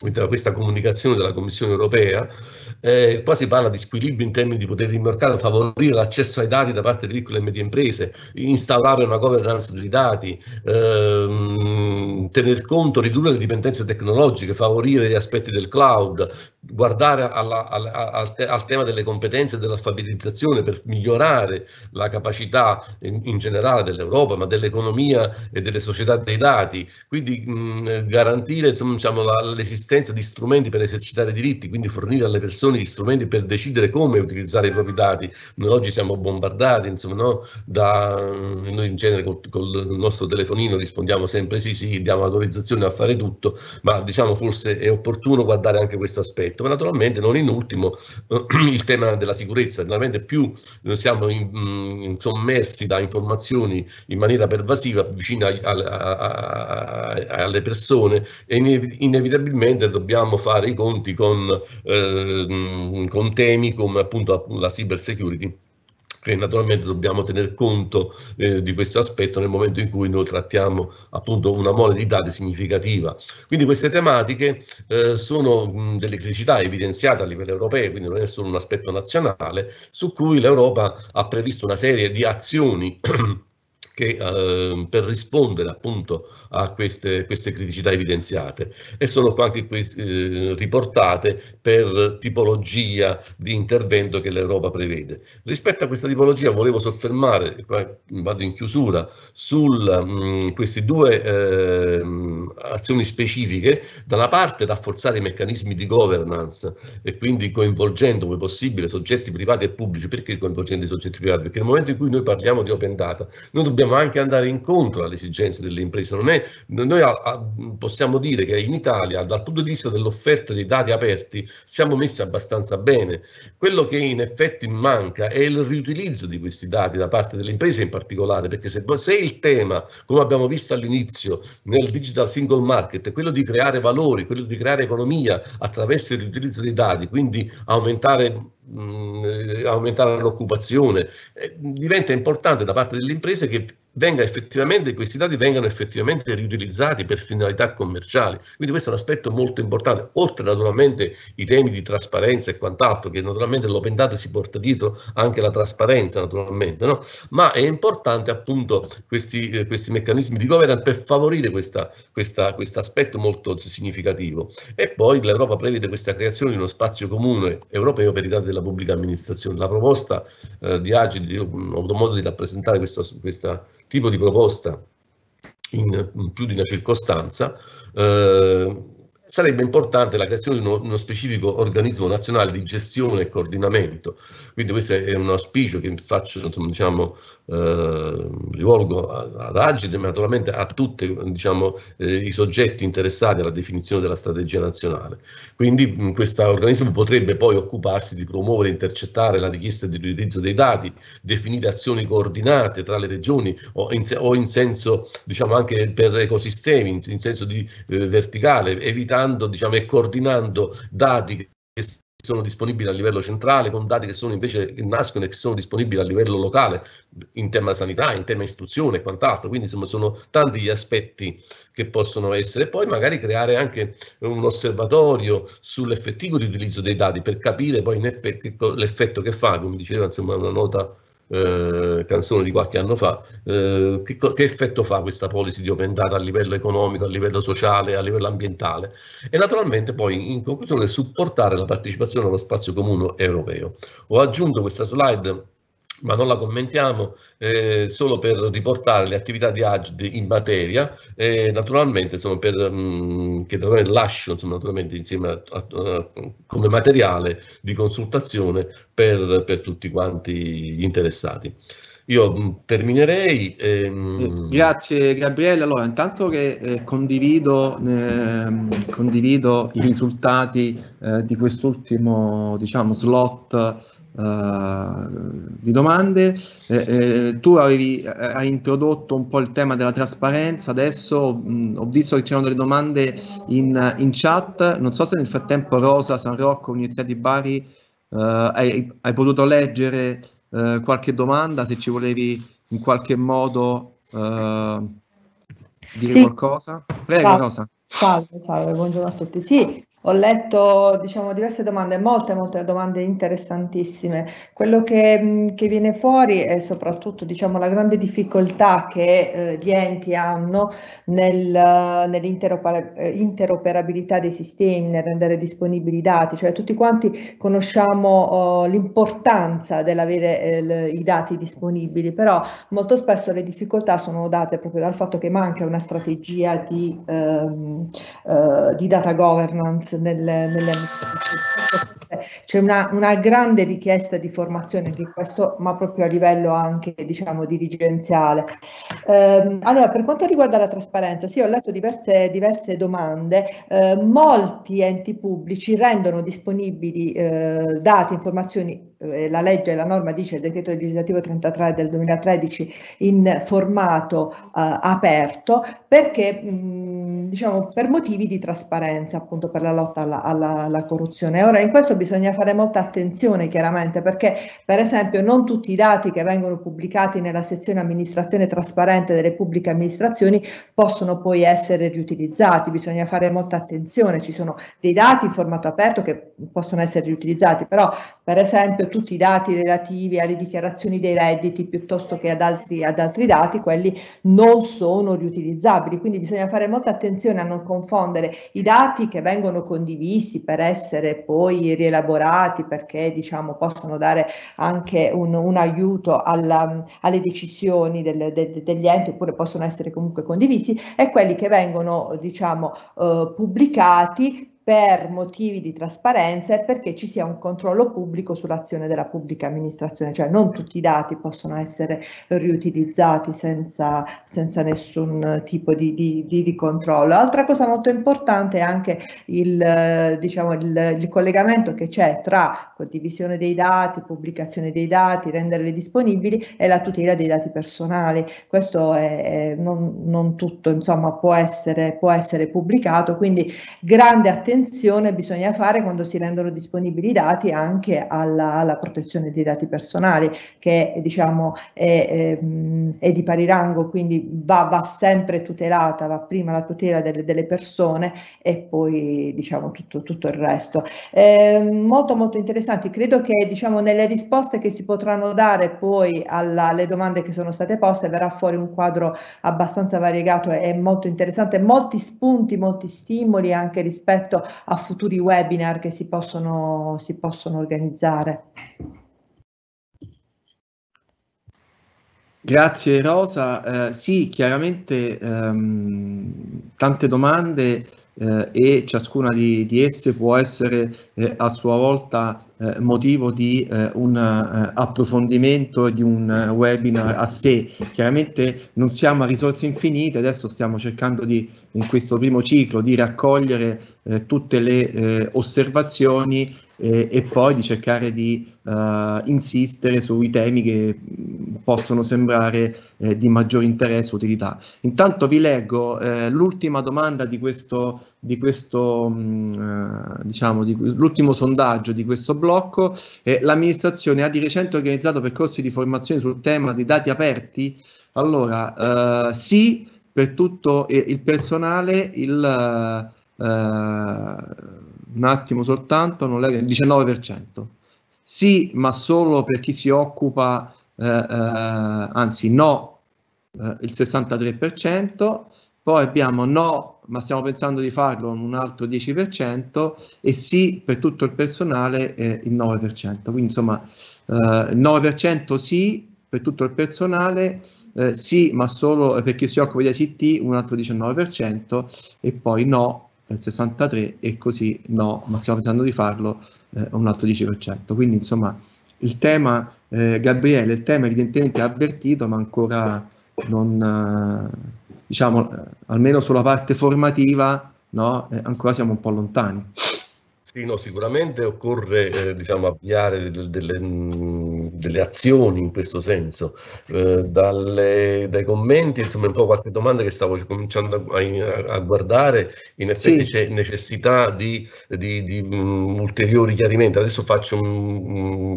S3: quindi da questa comunicazione della Commissione europea, eh, qua si parla di squilibrio in termini di potere di mercato, favorire l'accesso ai dati da parte delle piccole e medie imprese, instaurare una governance dei dati, ehm, tener conto, ridurre le dipendenze tecnologiche, favorire gli aspetti del cloud, guardare alla, alla, al, al, tema delle competenze e dell'alfabetizzazione per migliorare la capacità in, in generale dell'Europa, ma dell'economia e delle società dei dati, quindi mh, garantire diciamo, l'esistenza di strumenti per esercitare diritti, quindi fornire alle persone gli strumenti per decidere come utilizzare i propri dati. Noi oggi siamo bombardati, insomma, no? da, noi in genere con il nostro telefonino rispondiamo sempre sì, sì, diamo autorizzazione a fare tutto, ma diciamo forse è opportuno guardare anche questo aspetto aspetto, ma naturalmente non in ultimo eh, il tema della sicurezza, naturalmente più eh, siamo in, mm, sommersi da informazioni in maniera pervasiva vicino a, a, a, alle persone e inevitabilmente dobbiamo fare i conti con, eh, mm, con temi come appunto la cyber security che naturalmente dobbiamo tener conto eh, di questo aspetto nel momento in cui noi trattiamo appunto una mole di dati significativa. Quindi queste tematiche eh, sono mh, delle criticità evidenziate a livello europeo, quindi non è solo un aspetto nazionale, su cui l'Europa ha previsto una serie di azioni che, eh, per rispondere appunto a queste, queste, criticità evidenziate e sono qua anche eh, riportate per tipologia di intervento che l'Europa prevede. Rispetto a questa tipologia volevo soffermare, vado in chiusura, su mm, queste due eh, azioni specifiche, da una parte rafforzare i meccanismi di governance e quindi coinvolgendo come possibile soggetti privati e pubblici, perché coinvolgendo i soggetti privati? Perché nel momento in cui noi parliamo di open data, noi dobbiamo dobbiamo anche andare incontro alle esigenze delle imprese. È, noi a, a, possiamo dire che in Italia, dal punto di vista dell'offerta dei dati aperti, siamo messi abbastanza bene. Quello che in effetti manca è il riutilizzo di questi dati da parte delle imprese in particolare, perché se, se il tema, come abbiamo visto all'inizio nel digital single market, è quello di creare valori, quello di creare economia attraverso il riutilizzo dei dati, quindi aumentare mh, mm, aumentare l'occupazione. Eh, diventa importante da parte delle imprese che venga effettivamente, questi dati vengano effettivamente riutilizzati per finalità commerciali. Quindi questo è un aspetto molto importante, oltre naturalmente i temi di trasparenza e quant'altro, che naturalmente l'open data si porta dietro anche la trasparenza naturalmente, no? ma è importante appunto questi, eh, questi meccanismi di governance per favorire questo aspetto molto significativo. E poi l'Europa prevede questa creazione di uno spazio comune europeo per i dati della pubblica amministrazione. La proposta eh, di Agile, io ho avuto modo di rappresentare questo, questa tipo di proposta in più di una circostanza, eh, sarebbe importante la creazione di uno, uno, specifico organismo nazionale di gestione e coordinamento. Quindi questo è un auspicio che faccio, diciamo, eh, rivolgo ad Agide, ma naturalmente a tutti diciamo, eh, i soggetti interessati alla definizione della strategia nazionale. Quindi questo organismo potrebbe poi occuparsi di promuovere e intercettare la richiesta di riutilizzo dei dati, definire azioni coordinate tra le regioni o in, o in senso diciamo, anche per ecosistemi, in, in senso di, eh, verticale, evitare aggiornando diciamo, e coordinando dati che sono disponibili a livello centrale con dati che sono invece che nascono e che sono disponibili a livello locale in tema sanità, in tema istruzione e quant'altro. Quindi insomma sono tanti gli aspetti che possono essere. Poi magari creare anche un osservatorio sull'effettivo riutilizzo dei dati per capire poi l'effetto che fa, come diceva insomma una nota eh, canzone di qualche anno fa, eh, che, che, effetto fa questa policy di open data a livello economico, a livello sociale, a livello ambientale e naturalmente poi in conclusione supportare la partecipazione allo spazio comune europeo. Ho aggiunto questa slide ma non la commentiamo eh, solo per riportare le attività di AGD in materia, e eh, naturalmente sono per, mh, mm, che davvero lascio insomma, naturalmente insieme a, a, come materiale di consultazione per, per tutti quanti gli interessati. Io mm, terminerei. Ehm...
S1: Grazie Gabriele. Allora, intanto che eh, condivido, eh, condivido, i risultati eh, di quest'ultimo diciamo, slot Uh, di domande. Eh, eh, tu avevi, eh, hai introdotto un po' il tema della trasparenza, adesso mh, ho visto che c'erano delle domande in, in, chat, non so se nel frattempo Rosa, San Rocco, Università di Bari, eh, hai, hai, potuto leggere eh, qualche domanda, se ci volevi in qualche modo dire sì. qualcosa. Prego ciao. Rosa.
S6: Salve, salve, buongiorno a tutti. Sì, ho letto diciamo, diverse domande, molte, molte domande interessantissime. Quello che, mm, che viene fuori è soprattutto diciamo, la grande difficoltà che eh, gli enti hanno nel, eh, nell'interoperabilità eh, dei sistemi, nel rendere disponibili i dati, cioè tutti quanti conosciamo oh, l'importanza dell'avere eh, i dati disponibili, però molto spesso le difficoltà sono date proprio dal fatto che manca una strategia di, ehm, eh, di data governance nel, nelle amministrazioni. C'è una, una, grande richiesta di formazione di questo, ma proprio a livello anche diciamo dirigenziale. Eh, allora, per quanto riguarda la trasparenza, sì, ho letto diverse, diverse domande. Eh, molti enti pubblici rendono disponibili eh, dati, informazioni eh, la legge, la norma dice il decreto legislativo 33 del 2013 in formato eh, aperto perché mh, mm, Ehm, diciamo, per motivi di trasparenza, appunto per la lotta alla, alla, alla, corruzione. Ora in questo bisogna fare molta attenzione chiaramente perché per esempio non tutti i dati che vengono pubblicati nella sezione amministrazione trasparente delle pubbliche amministrazioni possono poi essere riutilizzati, bisogna fare molta attenzione, ci sono dei dati in formato aperto che possono essere riutilizzati, però per esempio tutti i dati relativi alle dichiarazioni dei redditi piuttosto che ad altri, ad altri, dati, quelli non sono riutilizzabili, quindi bisogna fare molta attenzione a non confondere i dati che vengono condivisi per essere poi rielaborati perché diciamo possono dare anche un, un aiuto alla, alle decisioni del, de, degli enti oppure possono essere comunque condivisi e quelli che vengono diciamo eh, pubblicati per motivi di trasparenza e perché ci sia un controllo pubblico sull'azione della pubblica amministrazione, cioè non tutti i dati possono essere riutilizzati senza, senza nessun tipo di, di, di, di, controllo. Altra cosa molto importante è anche il, diciamo, il, il collegamento che c'è tra condivisione dei dati, pubblicazione dei dati, renderli disponibili e la tutela dei dati personali. Questo è, non, non tutto insomma, può, essere, può essere pubblicato, quindi grande attenzione attenzione bisogna fare quando si rendono disponibili i dati anche alla, alla protezione dei dati personali, che diciamo, è, è, ehm, è, di pari rango, quindi va, va, sempre tutelata, va prima la tutela delle, delle persone e poi diciamo, tutto, tutto, il resto. Eh, molto molto interessanti, credo che diciamo, nelle risposte che si potranno dare poi alle domande che sono state poste verrà fuori un quadro abbastanza variegato e molto interessante, molti spunti, molti stimoli anche rispetto a futuri webinar che si possono, si possono organizzare.
S1: Grazie Rosa, eh, sì chiaramente ehm, tante domande eh, e ciascuna di, di, esse può essere eh, a sua volta eh, motivo di eh, un uh, approfondimento di un uh, webinar a sé. Chiaramente non siamo a risorse infinite, adesso stiamo cercando di, in questo primo ciclo di raccogliere eh, tutte le eh, osservazioni e poi di cercare di insistere sui temi che mm, possono sembrare di maggior interesse e utilità. Intanto vi leggo l'ultima domanda di questo, di questo mh, mm, diciamo, di, l'ultimo sondaggio di questo blog blocco, eh, l'amministrazione ha di recente organizzato percorsi di formazione sul tema dei dati aperti. Allora, eh, sì, per tutto il personale, il, eh, eh, un attimo soltanto, non il 19%. Sì, ma solo per chi si occupa, eh, eh, anzi no, il 63%, poi abbiamo no ma stiamo pensando di farlo in un altro 10% e sì per tutto il personale eh, il 9%. Quindi insomma eh, il 9% sì per tutto il personale, eh, sì ma solo per chi si occupa di ICT un altro 19% e poi no il eh, 63% e così no, ma stiamo pensando di farlo eh, un altro 10%. Quindi insomma il tema, eh, Gabriele, il tema evidentemente è avvertito ma ancora non diciamo, eh, almeno sulla parte formativa, no, eh, ancora siamo un po' lontani.
S3: Sì, no, sicuramente occorre eh, diciamo, avviare delle, delle, mm, delle, azioni in questo senso. Eh, dalle, dai commenti, insomma, un po' qualche domanda che stavo cominciando a, a, a guardare, in effetti sì. c'è necessità di, di, di um, ulteriori chiarimenti. Adesso faccio un,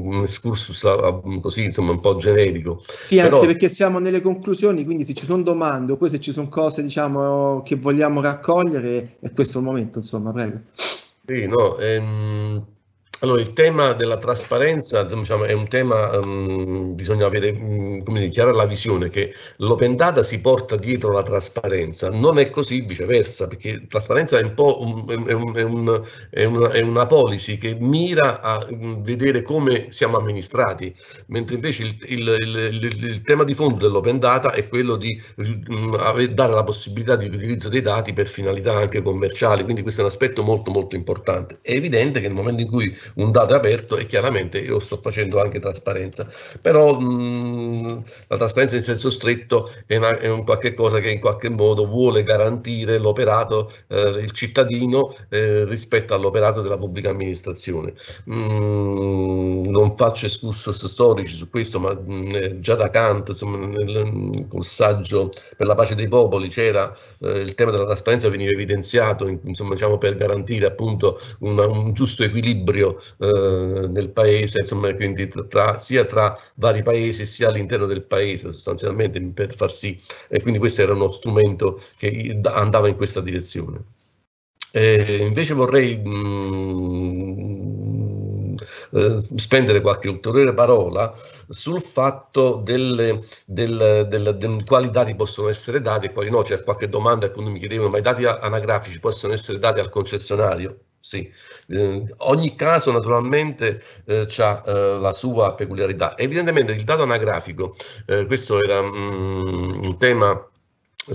S3: un excursus uh, così, insomma, un po' generico. Sì, Però... anche perché
S1: siamo nelle conclusioni, quindi se ci sono domande poi se ci sono cose diciamo, che vogliamo raccogliere, è questo il momento, insomma, prego.
S3: Sí, no. En... Allora, il tema della trasparenza diciamo, è un tema, um, bisogna avere mm, come dire, chiara la visione che l'open data si porta dietro la trasparenza, non è così viceversa, perché trasparenza è un po' un, è un, è un, è una, una, policy che mira a mm, vedere come siamo amministrati, mentre invece il, il, il, il tema di fondo dell'open data è quello di mm, dare la possibilità di utilizzo dei dati per finalità anche commerciali, quindi questo è un aspetto molto molto importante. È evidente che nel momento in cui un dato aperto e chiaramente io sto facendo anche trasparenza, però mh, mm, la trasparenza in senso stretto è, una, è, un qualche cosa che in qualche modo vuole garantire l'operato, eh, il cittadino eh, rispetto all'operato della pubblica amministrazione. Mh, mm, non faccio escursus storici su questo, ma mh, mm, eh, già da Kant, insomma, nel, col saggio per la pace dei popoli c'era eh, il tema della trasparenza veniva evidenziato insomma, diciamo, per garantire appunto una, un giusto equilibrio eh, nel paese, insomma, quindi tra, sia tra vari paesi sia all'interno del paese sostanzialmente per far sì, e quindi questo era uno strumento che andava in questa direzione. Eh, invece vorrei mh, mm, eh, spendere qualche ulteriore parola sul fatto delle, del, del, del, quali dati possono essere dati e quali no. C'è cioè, qualche domanda, appunto mi chiedevano, ma i dati anagrafici possono essere dati al concessionario? Sì. Eh, ogni caso naturalmente eh, ha eh, la sua peculiarità. Evidentemente il dato anagrafico, eh, questo era mh, mm, un tema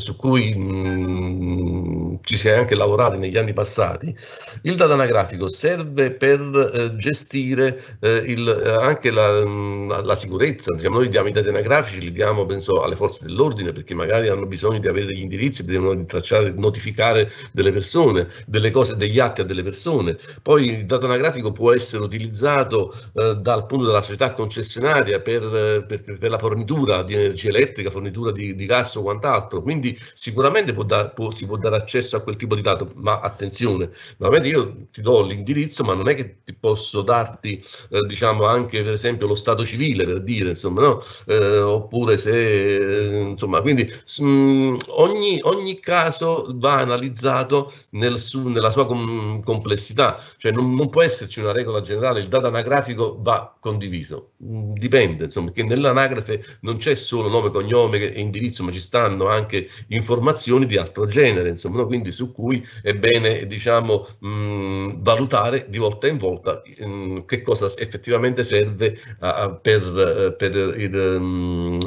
S3: su cui mh, mm, ci si è anche lavorati negli anni passati, il dato anagrafico serve per eh, gestire eh, il, eh, anche la, mh, mm, la sicurezza. Diciamo, noi diamo i dati anagrafici, li diamo penso, alle forze dell'ordine perché magari hanno bisogno di avere degli indirizzi, devono tracciare, notificare delle persone, delle cose, degli atti a delle persone. Poi il dato anagrafico può essere utilizzato eh, dal punto della società concessionaria per, eh, per, per, la fornitura di energia elettrica, fornitura di, di gas o quant'altro. Quindi quindi sicuramente può dar, può, si può dare accesso a quel tipo di dato, ma attenzione, nuovamente io ti do l'indirizzo, ma non è che ti posso darti, eh, diciamo, anche per esempio lo stato civile, per dire, insomma, no? Eh, oppure se, eh, insomma, quindi mh, mm, ogni, ogni, caso va analizzato nel su, nella sua com complessità, cioè non, non, può esserci una regola generale, il dato anagrafico va condiviso, mm, dipende, insomma, che nell'anagrafe non c'è solo nome, cognome e indirizzo, ma ci stanno anche informazioni di altro genere, insomma, no? quindi su cui è bene diciamo, mh, mm, valutare di volta in volta mh, mm, che cosa effettivamente serve a, a, per, eh, per il, mh, mm,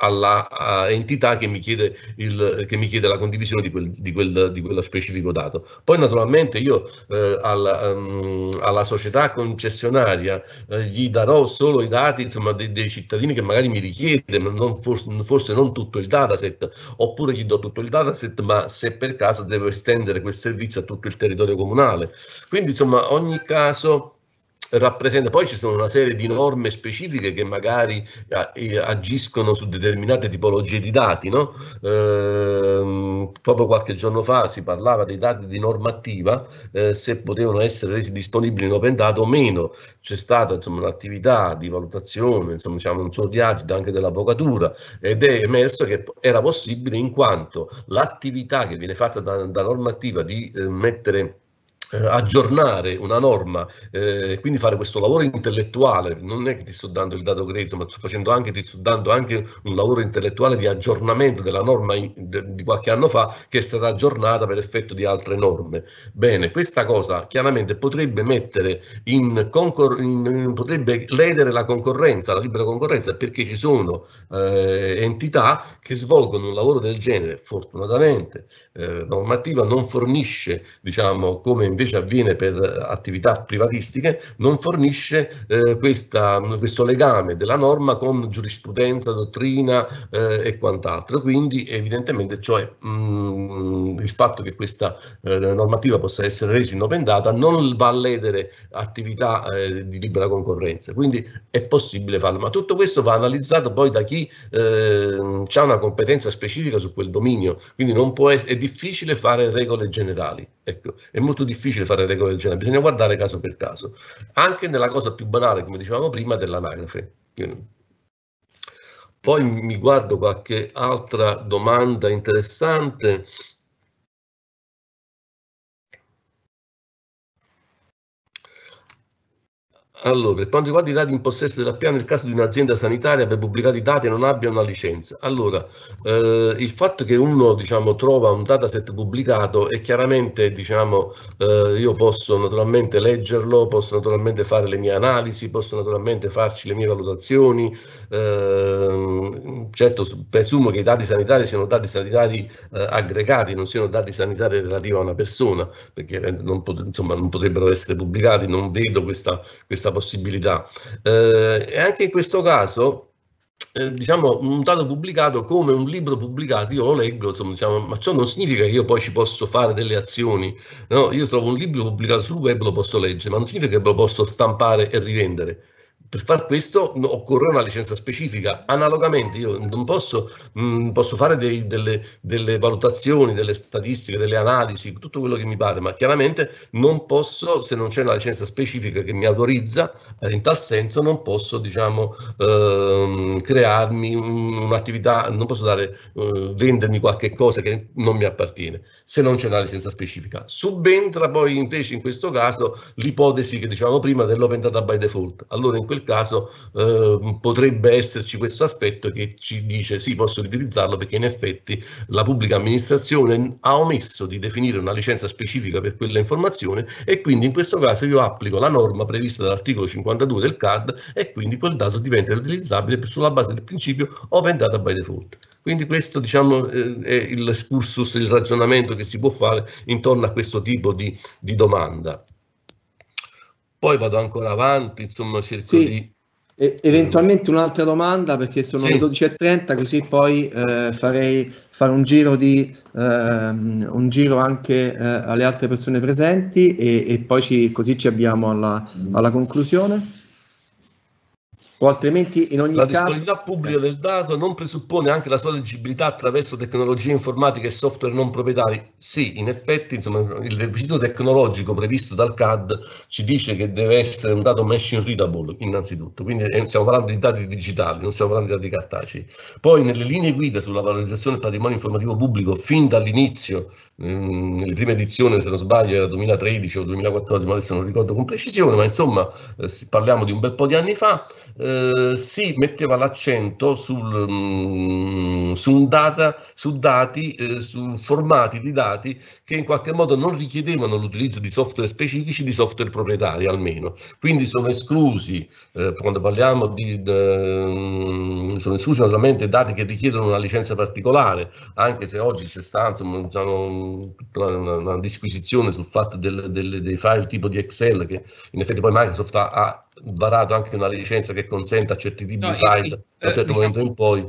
S3: all'entità che, che, mi chiede la condivisione di, quel, di, quel, di, quello specifico dato. Poi naturalmente io eh, alla, um, ehm, alla, società concessionaria eh, gli darò solo i dati insomma, dei, dei, cittadini che magari mi richiede, non forse, forse, non tutto il dataset, oppure gli do tutto il dataset, ma se per caso devo estendere quel servizio a tutto il territorio comunale. Quindi insomma ogni caso rappresenta. Poi ci sono una serie di norme specifiche che magari eh, eh, agiscono su determinate tipologie di dati. No? Eh, proprio qualche giorno fa si parlava dei dati di normativa, eh, se potevano essere resi disponibili in open data o meno. C'è stata insomma, un'attività di valutazione, insomma, diciamo, non solo di Agita, anche dell'avvocatura, ed è emerso che era possibile in quanto l'attività che viene fatta da, da normativa di eh, mettere eh, aggiornare una norma, eh, quindi fare questo lavoro intellettuale, non è che ti sto dando il dato grezzo, ma sto facendo anche, ti sto dando anche un lavoro intellettuale di aggiornamento della norma in, de, di qualche anno fa che è stata aggiornata per effetto di altre norme. Bene, questa cosa chiaramente potrebbe mettere in, concorrenza, potrebbe ledere la concorrenza, la libera concorrenza, perché ci sono eh, entità che svolgono un lavoro del genere, fortunatamente eh, normativa non fornisce, diciamo, come invece invece avviene per eh, attività privatistiche, non fornisce eh, questa, questo legame della norma con giurisprudenza, dottrina eh, e quant'altro. Quindi evidentemente cioè, mh, mm, il fatto che questa eh, normativa possa essere resa inopendata non va a ledere attività eh, di libera concorrenza, quindi è possibile farlo, ma tutto questo va analizzato poi da chi ehm, ha una competenza specifica su quel dominio, quindi non può essere, è difficile fare regole generali, ecco, è molto difficile difficile fare regole del genere, bisogna guardare caso per caso, anche nella cosa più banale, come dicevamo prima, dell'anagrafe. Poi mi guardo qualche altra domanda interessante. Allora, per quanto riguarda i dati in possesso della PA, nel caso di un'azienda sanitaria per pubblicare i dati non abbia una licenza. Allora, eh, il fatto che uno diciamo, trova un dataset pubblicato è chiaramente diciamo, eh, io posso naturalmente leggerlo, posso naturalmente fare le mie analisi, posso naturalmente farci le mie valutazioni. Eh, certo, presumo che i dati sanitari siano dati sanitari eh, aggregati, non siano dati sanitari relativi a una persona, perché non, pot- insomma, non potrebbero essere pubblicati, non vedo questa, questa questa possibilità. Eh, e anche in questo caso eh, diciamo, un dato pubblicato come un libro pubblicato, io lo leggo, insomma, diciamo, ma ciò non significa che io poi ci posso fare delle azioni. No? Io trovo un libro pubblicato sul web, lo posso leggere, ma non significa che lo posso stampare e rivendere. Per far questo occorre una licenza specifica. Analogamente io non posso, mh, mm, posso fare dei, delle, delle, valutazioni, delle statistiche, delle analisi, tutto quello che mi pare, ma chiaramente non posso, se non c'è una licenza specifica che mi autorizza, eh, in tal senso non posso diciamo, ehm, crearmi un'attività, non posso dare, eh, vendermi qualche cosa che non mi appartiene, se non c'è una licenza specifica. Subentra poi invece in questo caso l'ipotesi che dicevamo prima dell'open data by default. Allora in quel quel caso eh, potrebbe esserci questo aspetto che ci dice sì, posso utilizzarlo perché in effetti la pubblica amministrazione ha omesso di definire una licenza specifica per quella informazione e quindi in questo caso io applico la norma prevista dall'articolo 52 del CAD e quindi quel dato diventa utilizzabile sulla base del principio open data by default. Quindi questo diciamo, eh, è l'escursus, il ragionamento che si può fare intorno a questo tipo di, di domanda poi vado ancora avanti, insomma cerco sì. di...
S1: E eh, eventualmente un'altra domanda perché sono sì. le 12.30 così poi eh, farei fare un giro, di, eh, un giro anche eh, alle altre persone presenti e, e poi ci, così ci abbiamo alla, alla conclusione o altrimenti in ogni la caso... La disponibilità
S3: pubblica del dato non presuppone anche la sua leggibilità attraverso tecnologie informatiche e software non proprietari? Sì, in effetti insomma, il requisito tecnologico previsto dal CAD ci dice che deve essere un dato machine readable innanzitutto, quindi eh, stiamo parlando di dati digitali, non stiamo parlando di dati cartacei. Poi nelle linee guida sulla valorizzazione del patrimonio informativo pubblico fin dall'inizio, mm, nelle prime edizioni se non sbaglio era 2013 o 2014, ma adesso non ricordo con precisione, ma insomma eh, parliamo di un bel po' di anni fa, eh, eh, si metteva l'accento sul, mh, mm, su, data, su, dati, eh, su formati di dati che in qualche modo non richiedevano l'utilizzo di software specifici, di software proprietari almeno. Quindi sono esclusi, eh, quando parliamo di, de, mm, sono esclusi naturalmente dati che richiedono una licenza particolare, anche se oggi c'è stata diciamo, una, una, disquisizione sul fatto del, del, dei file tipo di Excel che in effetti poi Microsoft ha varato anche una licenza che consenta a certi DB no, file da un certo diciamo, momento in poi.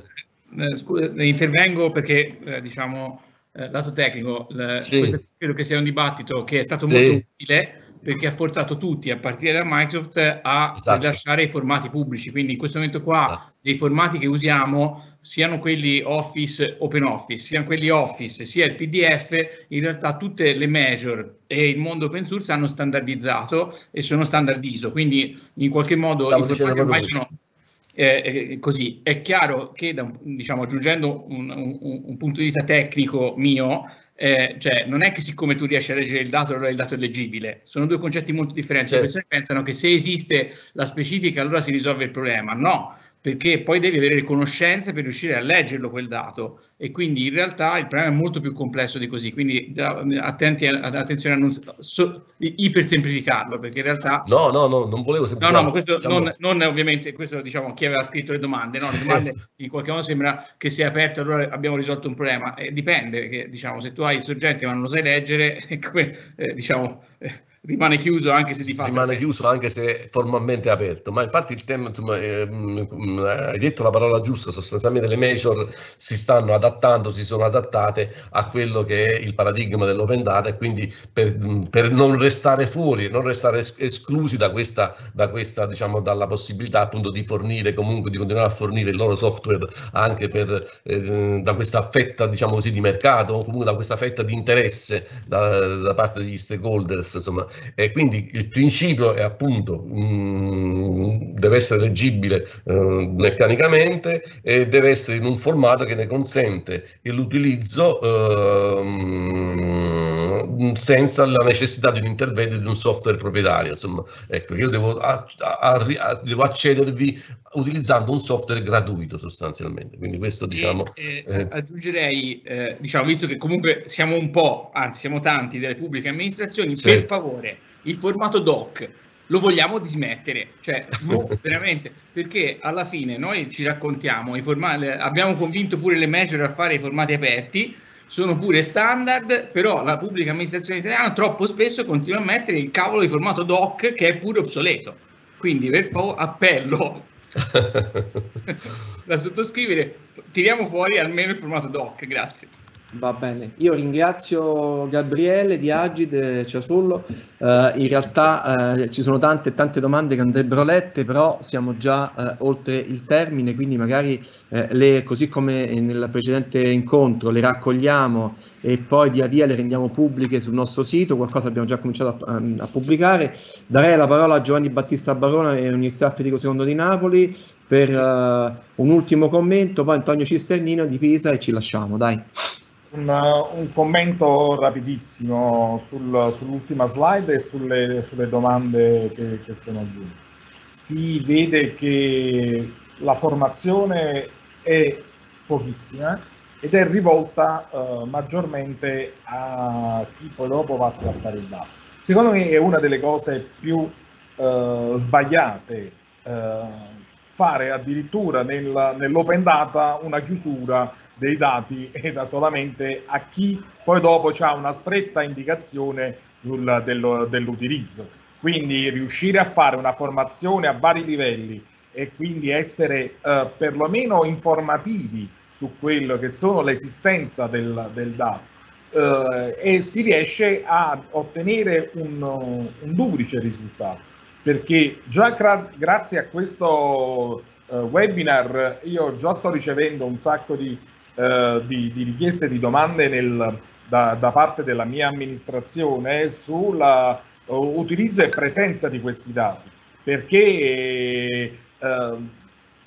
S4: Eh, Scusa, eh, intervengo perché eh, diciamo eh, lato tecnico, sì. questo credo che sia un dibattito che è stato sì. molto utile perché ha forzato tutti, a partire da Microsoft, a esatto. rilasciare i formati pubblici. Quindi in questo momento qua, ah. dei formati che usiamo, siano quelli Office, Open Office, siano quelli Office, sia il PDF, in realtà tutte le major e il mondo open source hanno standardizzato e sono standardizzato. quindi in qualche modo ormai sono... Eh, eh, così è chiaro che, da, diciamo, aggiungendo un, un, un punto di vista tecnico mio, eh, cioè, non è che siccome tu riesci a leggere il dato, allora il dato è leggibile. Sono due concetti molto differenti. Certo. Le persone pensano che se esiste la specifica, allora si risolve il problema. No, perché poi devi avere le conoscenze per riuscire a leggerlo quel dato e quindi in realtà il problema è molto più complesso di così, quindi attenti a, attenzione a non so, ipersemplificarlo perché in realtà...
S3: No, no, no, non volevo semplificare. No, no, ma questo diciamo... non,
S4: non, ovviamente, questo diciamo chi aveva scritto le domande, no? le domande in qualche modo sembra che sia aperto, allora abbiamo risolto un problema, eh, dipende, perché, diciamo se tu hai il sorgente ma non lo sai leggere, ecco, eh, diciamo... Eh, rimane chiuso anche se
S3: si fa rimane chiuso anche se formalmente aperto ma infatti il tema insomma, ehm, hai detto la parola giusta sostanzialmente le major si stanno adattando si sono adattate a quello che è il paradigma dell'open data e quindi per, mm, per non restare fuori non restare es- esclusi da questa, da questa diciamo dalla possibilità appunto di fornire comunque di continuare a fornire il loro software anche per eh, da questa fetta diciamo così di mercato o comunque da questa fetta di interesse da, da parte degli stakeholders insomma e quindi il principio è appunto, mh, mm, deve essere leggibile eh, meccanicamente e deve essere in un formato che ne consente l'utilizzo. Eh, senza la necessità di un intervento di un software proprietario. Insomma, ecco, io devo, a, a, a, devo accedervi utilizzando un software gratuito sostanzialmente. Quindi questo diciamo...
S4: E, eh, aggiungerei, eh, diciamo, visto che comunque siamo un po', anzi siamo tanti delle pubbliche amministrazioni, certo. per favore, il formato doc lo vogliamo dismettere, cioè no, veramente, perché alla fine noi ci raccontiamo, i formati, abbiamo convinto pure le major a fare i formati aperti, sono pure standard, però la pubblica amministrazione italiana troppo spesso continua a mettere il cavolo di formato doc che è pure obsoleto. Quindi per favore appello da sottoscrivere, tiriamo fuori almeno il formato doc, grazie.
S1: Va bene, io ringrazio Gabriele di Agide Ciasullo, eh, in realtà eh, ci sono tante tante domande che andrebbero lette, però siamo già eh, oltre il termine, quindi magari eh, le, così come nel precedente incontro le raccogliamo e poi via via le rendiamo pubbliche sul nostro sito, qualcosa abbiamo già cominciato a, a pubblicare. Darei la parola a Giovanni Battista Barona e Unizia Federico II di Napoli per eh, un ultimo commento, poi Antonio Cisternino di Pisa e ci lasciamo, dai.
S5: Un, un, commento rapidissimo sul, sull'ultima slide e sulle, sulle domande che, che, sono giunte. Si vede che la formazione è pochissima ed è rivolta eh, maggiormente a chi poi dopo va a trattare il dato. Secondo me è una delle cose più eh, sbagliate eh, fare addirittura nel, nell'open data una chiusura dei dati e da solamente a chi poi dopo ha una stretta indicazione dell'utilizzo. Quindi riuscire a fare una formazione a vari livelli e quindi essere eh, perlomeno informativi su quello che sono l'esistenza del, del dato eh, e si riesce a ottenere un, un duplice risultato perché già grazie a questo eh, webinar io già sto ricevendo un sacco di eh, di, di, richieste di domande nel, da, da, parte della mia amministrazione sulla uh, e presenza di questi dati, perché uh,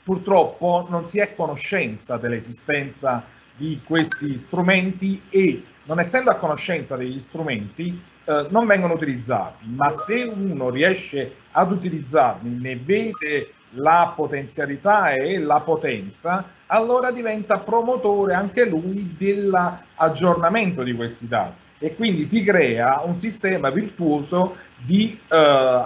S5: purtroppo non si è conoscenza dell'esistenza di questi strumenti e non essendo a conoscenza degli strumenti eh, non vengono utilizzati, ma se uno riesce ad utilizzarli, ne vede la potenzialità e la potenza, allora diventa promotore anche lui dell'aggiornamento di questi dati e quindi si crea un sistema virtuoso di eh,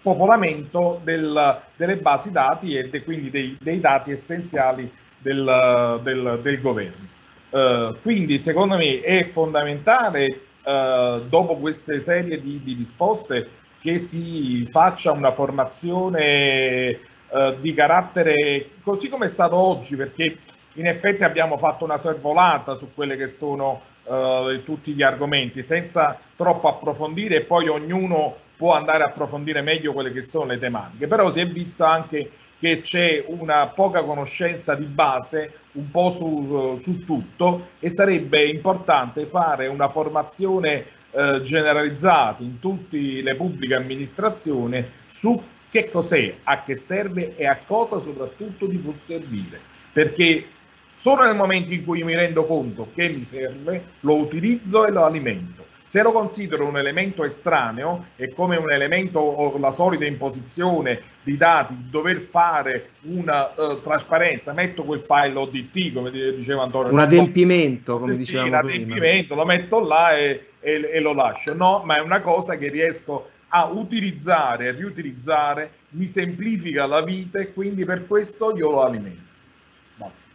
S5: popolamento del, delle basi dati e de, quindi dei, dei, dati essenziali del, del, del governo. Eh, quindi secondo me è fondamentale eh, dopo queste serie di, di risposte che si faccia una formazione eh, di carattere così come è stato oggi, perché in effetti abbiamo fatto una sorvolata su quelli che sono eh, tutti gli argomenti, senza troppo approfondire e poi ognuno può andare a approfondire meglio quelle che sono le tematiche. Però si è visto anche che c'è una poca conoscenza di base un po' su, eh, su tutto e sarebbe importante fare una formazione eh, generalizzata in tutte le pubbliche amministrazioni su che cos'è, a che serve e a cosa soprattutto ti può servire. Perché solo nel momento in cui mi rendo conto che mi serve, lo utilizzo e lo alimento. Se lo considero un elemento estraneo e come un elemento o la solita imposizione di dati, dover fare una uh, trasparenza, metto quel file ODT, come diceva Antonio. Un
S1: adempimento, come dicevamo sì, prima. Un
S5: adempimento, lo metto là e, e, e lo lascio. No, ma è una cosa che riesco a utilizzare e riutilizzare, mi semplifica la vita e quindi per questo io lo alimento. Basta.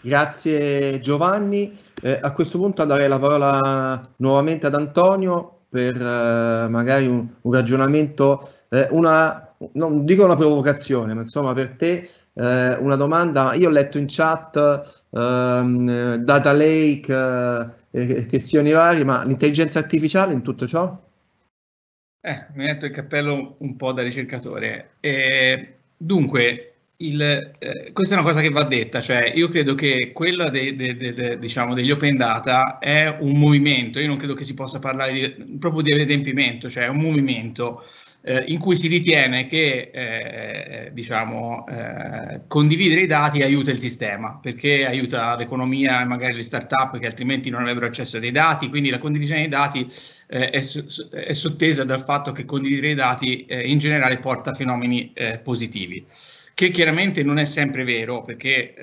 S1: Grazie Giovanni. Eh, a questo punto darei la parola nuovamente ad Antonio per eh, magari un, un ragionamento, eh, una, non dico una provocazione, ma insomma per te eh, una domanda. Io ho letto in chat ehm, eh, data lake, questioni eh, varie, ma l'intelligenza artificiale in tutto ciò?
S4: Eh, mi metto il cappello un po' da ricercatore. Eh, dunque, il, eh, questa è una cosa che va detta, cioè io credo che quello de, de, de, diciamo, degli open data è un movimento, io non credo che si possa parlare di, proprio di adempimento, cioè è un movimento eh, in cui si ritiene che eh, eh, diciamo, eh, condividere i dati aiuta il sistema, perché aiuta l'economia e magari le start-up che altrimenti non avrebbero accesso ai dati, quindi la condivisione dei dati eh, è, è, sottesa dal fatto che condividere i dati eh, in generale porta a fenomeni positivi che chiaramente non è sempre vero perché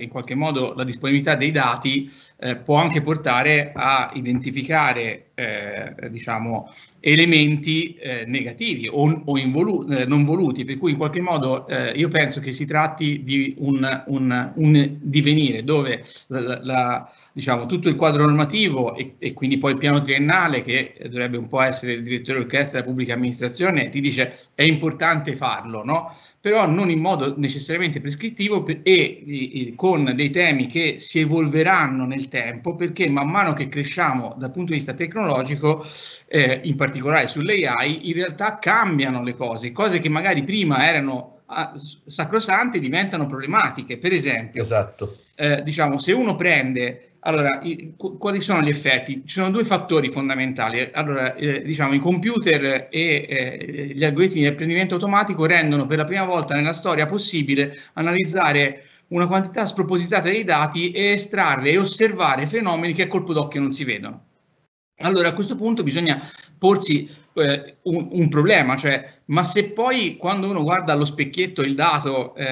S4: in qualche modo la disponibilità dei dati eh, può anche portare a identificare eh, diciamo, elementi eh, negativi o, o involu- eh, non voluti, per cui in qualche modo eh, io penso che si tratti di un, un, un divenire dove la, la diciamo, tutto il quadro normativo e, e, quindi poi il piano triennale che dovrebbe un po' essere il direttore d'orchestra della pubblica amministrazione ti dice è importante farlo, no? però non in modo necessariamente prescrittivo per, e, e, con dei temi che si evolveranno nel tempo perché man mano che cresciamo dal punto di vista tecnologico, eh, in particolare sull'AI, in realtà cambiano le cose, cose che magari prima erano ah, sacrosante diventano problematiche. Per esempio, esatto. eh, diciamo, se uno prende allora, i, quali sono gli effetti? Ci sono due fattori fondamentali. Allora, eh, diciamo, i computer e eh, gli algoritmi di apprendimento automatico rendono per la prima volta nella storia possibile analizzare una quantità spropositata di dati e estrarre e osservare fenomeni che a colpo d'occhio non si vedono. Allora, a questo punto bisogna porsi eh, un, un, problema, cioè ma se poi quando uno guarda allo specchietto il dato eh,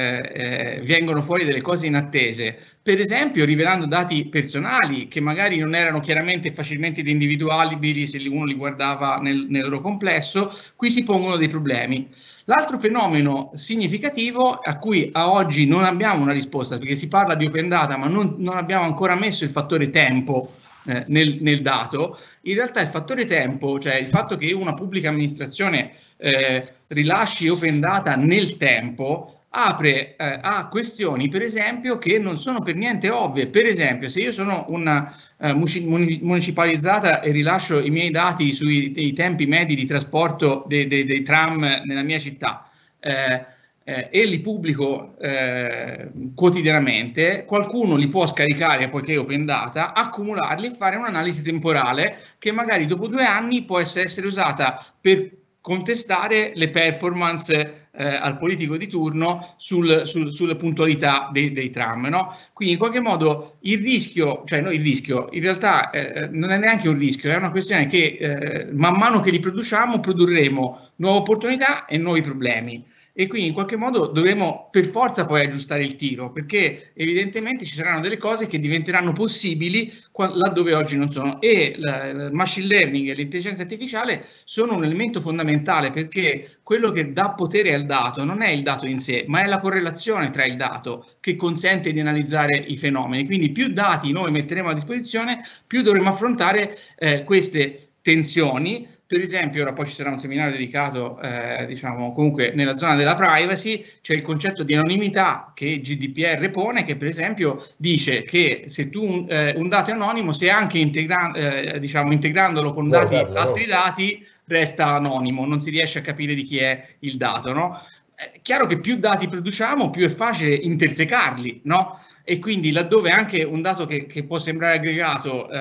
S4: eh, vengono fuori delle cose inattese, per esempio rivelando dati personali che magari non erano chiaramente facilmente individuabili se uno li guardava nel, nel loro complesso, qui si pongono dei problemi. L'altro fenomeno significativo a cui a oggi non abbiamo una risposta, perché si parla di open data ma non, non abbiamo ancora messo il fattore tempo eh, nel, nel, dato, in realtà il fattore tempo, cioè il fatto che una pubblica amministrazione eh, rilasci open data nel tempo, apre eh, a questioni, per esempio, che non sono per niente ovvie. Per esempio, se io sono una eh, municipalizzata e rilascio i miei dati sui tempi medi di trasporto dei, dei, dei tram nella mia città, eh, eh, e li pubblico eh, quotidianamente, qualcuno li può scaricare poiché è open data, accumularli e fare un'analisi temporale che magari dopo due anni può essere usata per contestare le performance eh, al politico di turno sul, sul, sulla puntualità dei, dei tram. No? Quindi in qualche modo il rischio, cioè no, il rischio in realtà eh, eh non è neanche un rischio, è una questione che eh, man mano che li produciamo produrremo nuove opportunità e nuovi problemi e quindi in qualche modo dovremo per forza poi aggiustare il tiro, perché evidentemente ci saranno delle cose che diventeranno possibili laddove oggi non sono. E il machine learning e l'intelligenza artificiale sono un elemento fondamentale perché quello che dà potere al dato non è il dato in sé, ma è la correlazione tra il dato che consente di analizzare i fenomeni. Quindi più dati noi metteremo a disposizione, più dovremo affrontare eh, queste tensioni per esempio, ora poi ci sarà un seminario dedicato, eh, diciamo, comunque nella zona della privacy, c'è cioè il concetto di anonimità che GDPR pone, che per esempio dice che se tu un, eh, un dato è anonimo, se anche integra- eh, diciamo, integrandolo con dati, certo, no, altri dati, resta anonimo, non si riesce a capire di chi è il dato, no? È chiaro che più dati produciamo, più è facile intersecarli, no? e quindi laddove anche un dato che, che può sembrare aggregato eh,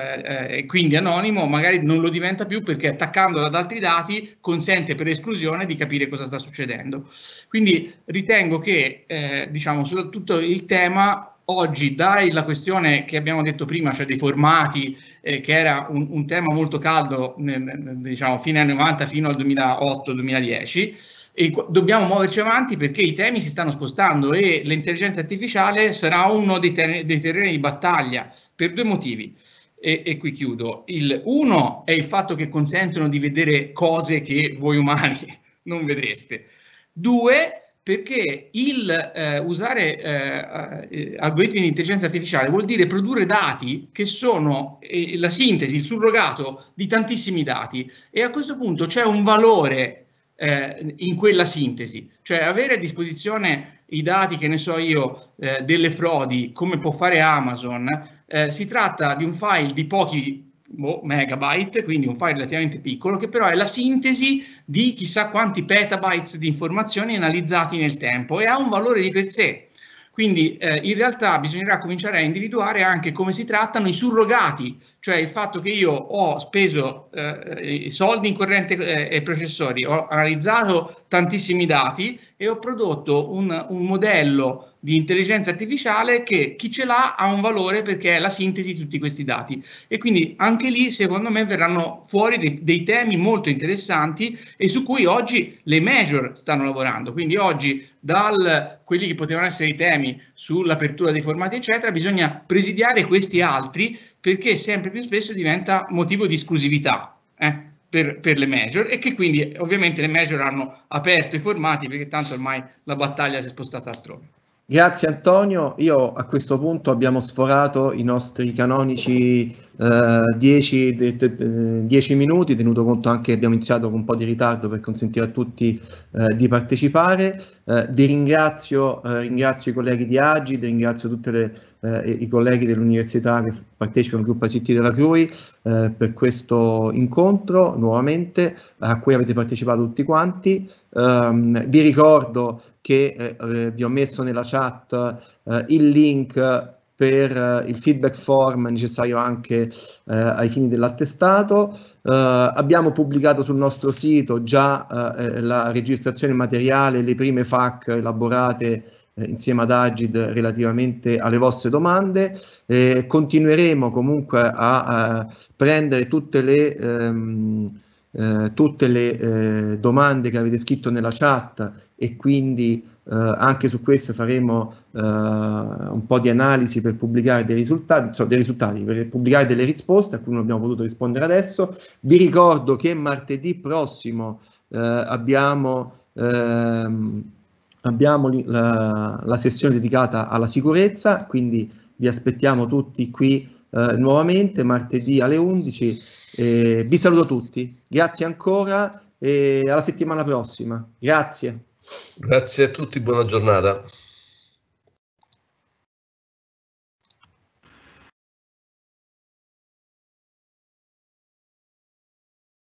S4: eh e quindi anonimo magari non lo diventa più perché attaccandolo ad altri dati consente per esclusione di capire cosa sta succedendo. Quindi ritengo che eh, diciamo soprattutto il tema oggi dalla questione che abbiamo detto prima, cioè dei formati, eh, che era un, un, tema molto caldo nel, diciamo fine anni 90 fino al 2008-2010, e dobbiamo muoverci avanti perché i temi si stanno spostando e l'intelligenza artificiale sarà uno dei, ter- dei terreni di battaglia per due motivi. E, e, qui chiudo. Il uno è il fatto che consentono di vedere cose che voi umani non vedreste. Due, perché il, eh, usare eh, eh, algoritmi di intelligenza artificiale vuol dire produrre dati che sono eh, la sintesi, il surrogato di tantissimi dati e a questo punto c'è un valore eh, in quella sintesi, cioè avere a disposizione i dati, che ne so io, eh, delle frodi, come può fare Amazon, eh, si tratta di un file di pochi boh, megabyte, quindi un file relativamente piccolo, che però è la sintesi di chissà quanti petabytes di informazioni analizzati nel tempo e ha un valore di per sé. Quindi eh, in realtà bisognerà cominciare a individuare anche come si trattano i surrogati cioè il fatto che io ho speso eh, soldi in corrente eh, e processori, ho analizzato tantissimi dati e ho prodotto un, un modello di intelligenza artificiale che chi ce l'ha ha un valore perché è la sintesi di tutti questi dati. E quindi anche lì, secondo me, verranno fuori dei, dei temi molto interessanti e su cui oggi le major stanno lavorando. Quindi oggi da quelli che potevano essere i temi sull'apertura dei formati, eccetera, bisogna presidiare questi altri perché sempre più spesso diventa motivo di esclusività eh, per, per, le major e che quindi ovviamente le major hanno aperto i formati perché tanto ormai la battaglia si è spostata altrove.
S1: Grazie Antonio, io a questo punto abbiamo sforato i nostri canonici 10 eh, minuti, tenuto conto anche che abbiamo iniziato con un po' di ritardo per consentire a tutti eh, di partecipare. Eh, vi ringrazio, eh, ringrazio i colleghi di Agid, ringrazio tutte le eh, i colleghi dell'università che partecipano al gruppo ACT della CRUI eh, per questo incontro nuovamente a cui avete partecipato tutti quanti. Um, vi ricordo che eh, vi ho messo nella chat eh, il link per eh, il feedback form necessario anche eh, ai fini dell'attestato. abbiamo pubblicato sul nostro sito già la registrazione materiale, le prime FAC elaborate eh, insieme ad Agid relativamente alle vostre domande. Eh, continueremo comunque a, a, prendere tutte le, ehm, eh, tutte le eh, domande che avete scritto nella chat e quindi eh, anche su questo faremo eh, un po' di analisi per pubblicare dei risultati, cioè dei risultati, per pubblicare delle risposte a cui non abbiamo potuto rispondere adesso. Vi ricordo che martedì prossimo abbiamo Eh, abbiamo la, la sessione dedicata alla sicurezza, quindi vi aspettiamo tutti qui eh, nuovamente martedì alle 11. Eh, vi saluto tutti, grazie ancora e alla settimana prossima. Grazie.
S3: Grazie a tutti, buona giornata.